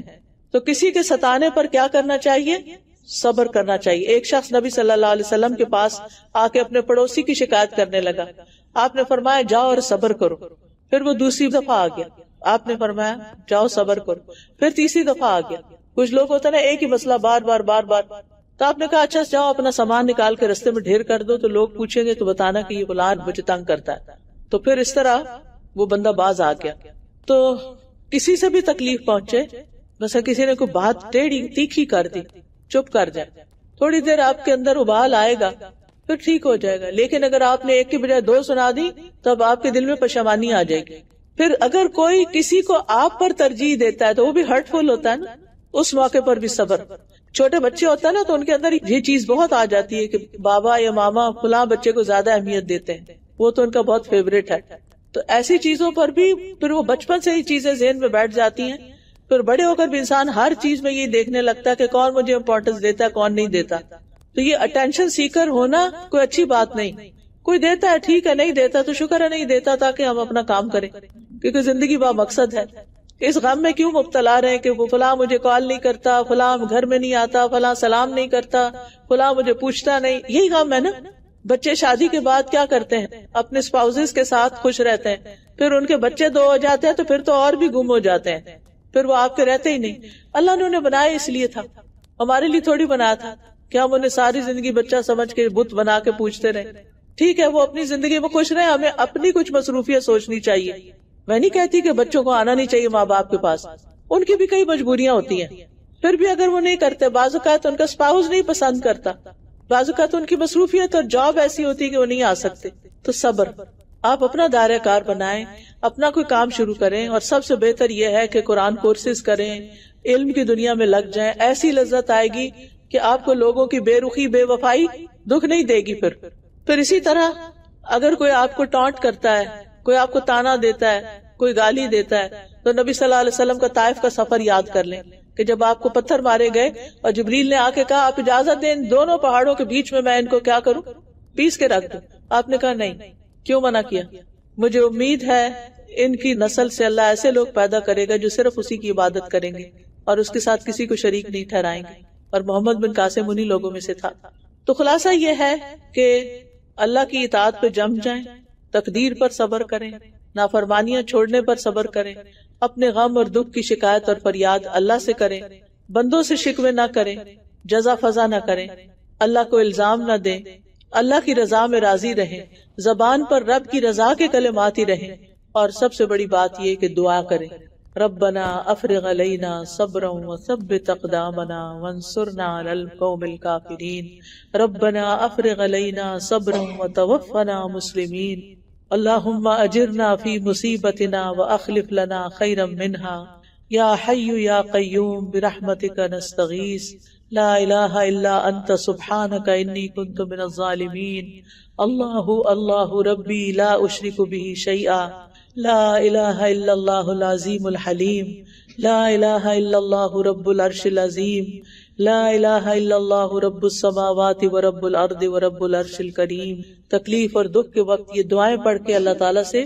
तो किसी के सताने पर क्या करना चाहिए सब्र करना चाहिए एक शख्स नबी सल्लल्लाहु अलैहि वसल्लम के पास आके अपने पड़ोसी की शिकायत करने लगा आपने फरमाया जाओ और सब्र करो फिर वो दूसरी दफा आ गया आपने फरमाया जाओ सब्र करो फिर तीसरी दफा आ गया कुछ लोग होता ना एक ही मसला बार बार बार बार तो आपने कहा अच्छा जाओ अपना सामान निकाल के रस्ते में ढेर कर दो तो लोग पूछेंगे तो बताना कि ये बुलाद मुझे तंग करता है तो फिर इस तरह वो बंदा बाज आ गया तो किसी से भी तकलीफ पहुंचे बस किसी ने कोई बात टेढ़ी तीखी कर दी चुप कर जाए थोड़ी देर आपके अंदर उबाल आएगा फिर तो ठीक हो जाएगा लेकिन अगर आपने एक की बजाय दो सुना दी तो अब आपके दिल में पशमानी आ जाएगी फिर अगर कोई किसी को आप पर तरजीह देता है तो वो भी हर्टफुल होता है ना उस मौके पर भी सबर छोटे बच्चे होते हैं ना तो उनके अंदर ये चीज बहुत आ जाती है कि बाबा या मामा फुला बच्चे को ज्यादा अहमियत देते हैं वो तो उनका बहुत फेवरेट है तो ऐसी चीजों पर भी फिर वो बचपन से ही चीजें जेन में बैठ जाती हैं फिर बड़े होकर भी इंसान हर चीज में ये देखने लगता है कि कौन मुझे इम्पोर्टेंस देता है कौन नहीं देता तो ये अटेंशन सीकर होना कोई अच्छी बात नहीं कोई देता है ठीक है नहीं देता तो शुक्र है नहीं देता ताकि हम अपना काम करें क्योंकि जिंदगी बा मकसद है इस गम में क्यों मुबतला रहे कि वो फला मुझे कॉल नहीं करता फला घर में नहीं आता फला सलाम नहीं करता फला मुझे पूछता नहीं यही गम है ना बच्चे शादी के बाद क्या करते हैं अपने स्पाउसेस के साथ खुश रहते हैं फिर उनके बच्चे दो हो जाते हैं तो फिर तो और भी गुम हो जाते हैं फिर वो आपके रहते ही नहीं अल्लाह ने उन्हें बनाया इसलिए था हमारे लिए थोड़ी बनाया था कि हम उन्हें सारी जिंदगी बच्चा समझ के बुत बना के पूछते रहे ठीक है वो अपनी जिंदगी में खुश रहे हमें अपनी कुछ मसरूफियत सोचनी चाहिए मैं नहीं कहती कि बच्चों को आना नहीं चाहिए माँ बाप के पास उनकी भी कई मजबूरियां होती हैं फिर भी अगर वो नहीं करते बाजू का तो उनका स्पाउस नहीं पसंद करता बाजू का तो उनकी मसरूफियत और जॉब ऐसी होती है कि वो नहीं आ सकते तो सब्र आप अपना दायरा कार बनाए अपना कोई काम शुरू करें और सबसे बेहतर यह है कि कुरान कोर्सेज करें इल्म की दुनिया में लग जाएं ऐसी लज्जत आएगी कि आपको लोगों की बेरुखी बेवफाई दुख नहीं देगी फिर फिर इसी तरह अगर कोई आपको टॉन्ट करता है कोई आपको ताना देता है कोई गाली देता है तो नबी सल्लल्लाहु अलैहि वसल्लम का ताइफ का सफर याद कर लें कि जब आपको पत्थर मारे गए और जबरील ने आके कहा आप इजाजत दें दोनों पहाड़ों के बीच में मैं इनको क्या करूं पीस के रख दू आपने कहा नहीं क्यों मना किया मुझे उम्मीद है इनकी नस्ल से अल्लाह ऐसे लोग पैदा करेगा जो सिर्फ उसी की इबादत करेंगे और उसके साथ किसी को शरीक नहीं ठहराएंगे और मोहम्मद बिन कासिम उन्हीं लोगों में से था तो खुलासा यह है कि अल्लाह की इतात पे जम जाएं, तकदीर पर सबर करें नाफरमानियां छोड़ने पर सबर करें अपने गम और दुख की शिकायत और फरियाद अल्लाह से करें बंदों से शिकवे ना करें जजा फजा ना करें अल्लाह को इल्जाम ना दें अल्लाह की रजा में राजी रहें जबान पर रब की रजा के कले माती रहे और सबसे बड़ी बात यह कि दुआ करें रबना अफरगलना सब्र सब तकदामना वंसुरना कौमिल काफिरीन रबना अफरगलना सब्र व तवफ़ना मुस्लिम अल्लाहुम्मा अजरना फ़ी मुसीबतना व अखलिफ लना खैरम मिनहा या हयू या क़य्यूम का नस्तगीस ला इलाहा व रब्बुल करीम तकलीफ और दुख के वक्त ये दुआएं पढ़ के अल्लाह ताला से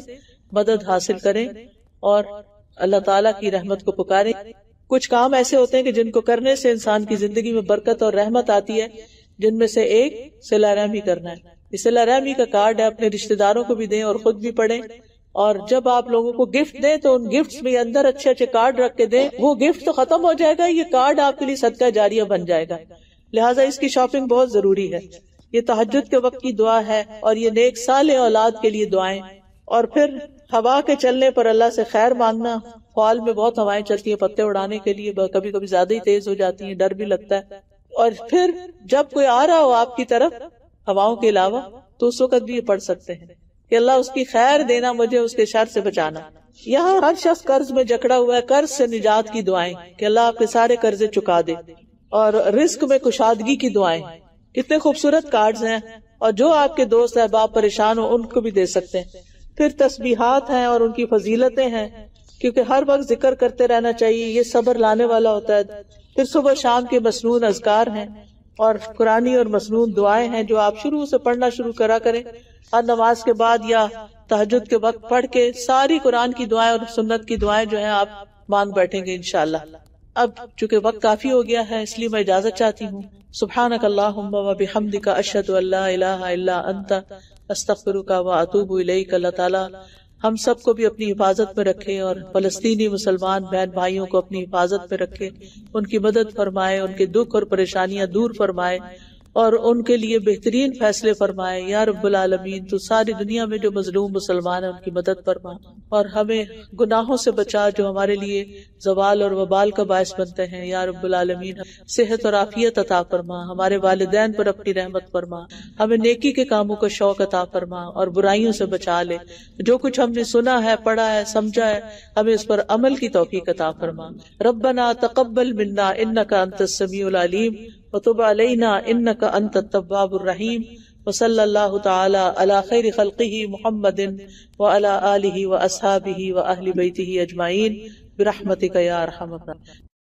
मदद हासिल करें और अल्लाह ताला की रहमत को पुकारें कुछ काम ऐसे होते हैं कि जिनको करने से इंसान की जिंदगी में बरकत और रहमत आती है जिनमें से एक सिला रहमी करना है इस सिला रहमी का कार्ड है अपने रिश्तेदारों को भी दें और खुद भी पढ़ें और जब आप लोगों को गिफ्ट दें तो उन गिफ्ट्स में अंदर अच्छे अच्छे कार्ड रख के दें वो गिफ्ट तो खत्म हो जाएगा ये कार्ड आपके लिए सदका जारिया बन जाएगा लिहाजा इसकी शॉपिंग बहुत जरूरी है ये तहजद के वक्त की दुआ है और ये नेक साल औलाद के लिए दुआएं और फिर हवा के चलने पर अल्लाह से खैर मांगना फॉल में बहुत हवाएं चलती है पत्ते उड़ाने के लिए कभी कभी ज्यादा ही तेज हो जाती है डर भी लगता है और फिर जब कोई आ रहा हो आपकी तरफ हवाओं के अलावा तो उस वक्त भी ये पढ़ सकते हैं कि अल्लाह उसकी खैर देना मुझे उसके शर से बचाना यहाँ हर शख्स कर्ज में जकड़ा हुआ है कर्ज से निजात की दुआएं कि अल्लाह आपके सारे कर्जे चुका दे और रिस्क में कुशादगी की दुआएं कितने खूबसूरत कार्ड्स हैं और जो आपके दोस्त है बाप परेशान हो उनको भी दे सकते हैं फिर तस्बीहात हैं और उनकी फजीलतें हैं क्योंकि हर वक्त जिक्र करते रहना चाहिए ये सबर लाने वाला होता है फिर सुबह शाम के मसनून अजगार हैं और कुरानी और मसनून दुआएं हैं जो आप शुरू से पढ़ना शुरू करा करें हर नमाज के बाद या तहजद के वक्त पढ़ के सारी कुरान की दुआएं और सुन्नत की दुआएं जो है आप मांग बैठेंगे इनशाला अब चूंकि वक्त काफी हो गया है इसलिए मैं इजाजत चाहती हूँ सुबहान अल्लाहमदिका अशद अल्लाह अस्तफर का व अतूब अल्लाह हम सबको भी अपनी हिफाजत में रखे और फलस्तीनी मुसलमान बहन भाइयों को अपनी हिफाजत में रखे उनकी मदद फरमाए उनके दुख और परेशानियां दूर फरमाए और उनके लिए बेहतरीन फैसले फरमाए या आलमीन तो सारी दुनिया में जो मजलूम मुसलमान है उनकी मदद फरमा और हमें गुनाहों से बचा जो हमारे लिए जवाल और वबाल का बायस बनते हैं या आलमीन सेहत और आफियत अता फरमा हमारे वालदेन पर अपनी रहमत फरमा हमें नेकी के कामों का शौक अता फरमा और बुराइयों से बचा ले जो कुछ हमने सुना है पढ़ा है समझा है हमें इस पर अमल की तोफ़ी अता फरमा रबना तकबल मिन्ना इन्ना का अंत समीम वतुबालना इन का अन तब्बाबरहीम वसल्लल्लाहु ताला अला खैर खल्किही मुहम्मदिन व अला आलिही व असहाबिही व अहली बैतिही अजमाइन बिरहमतिक या अरहम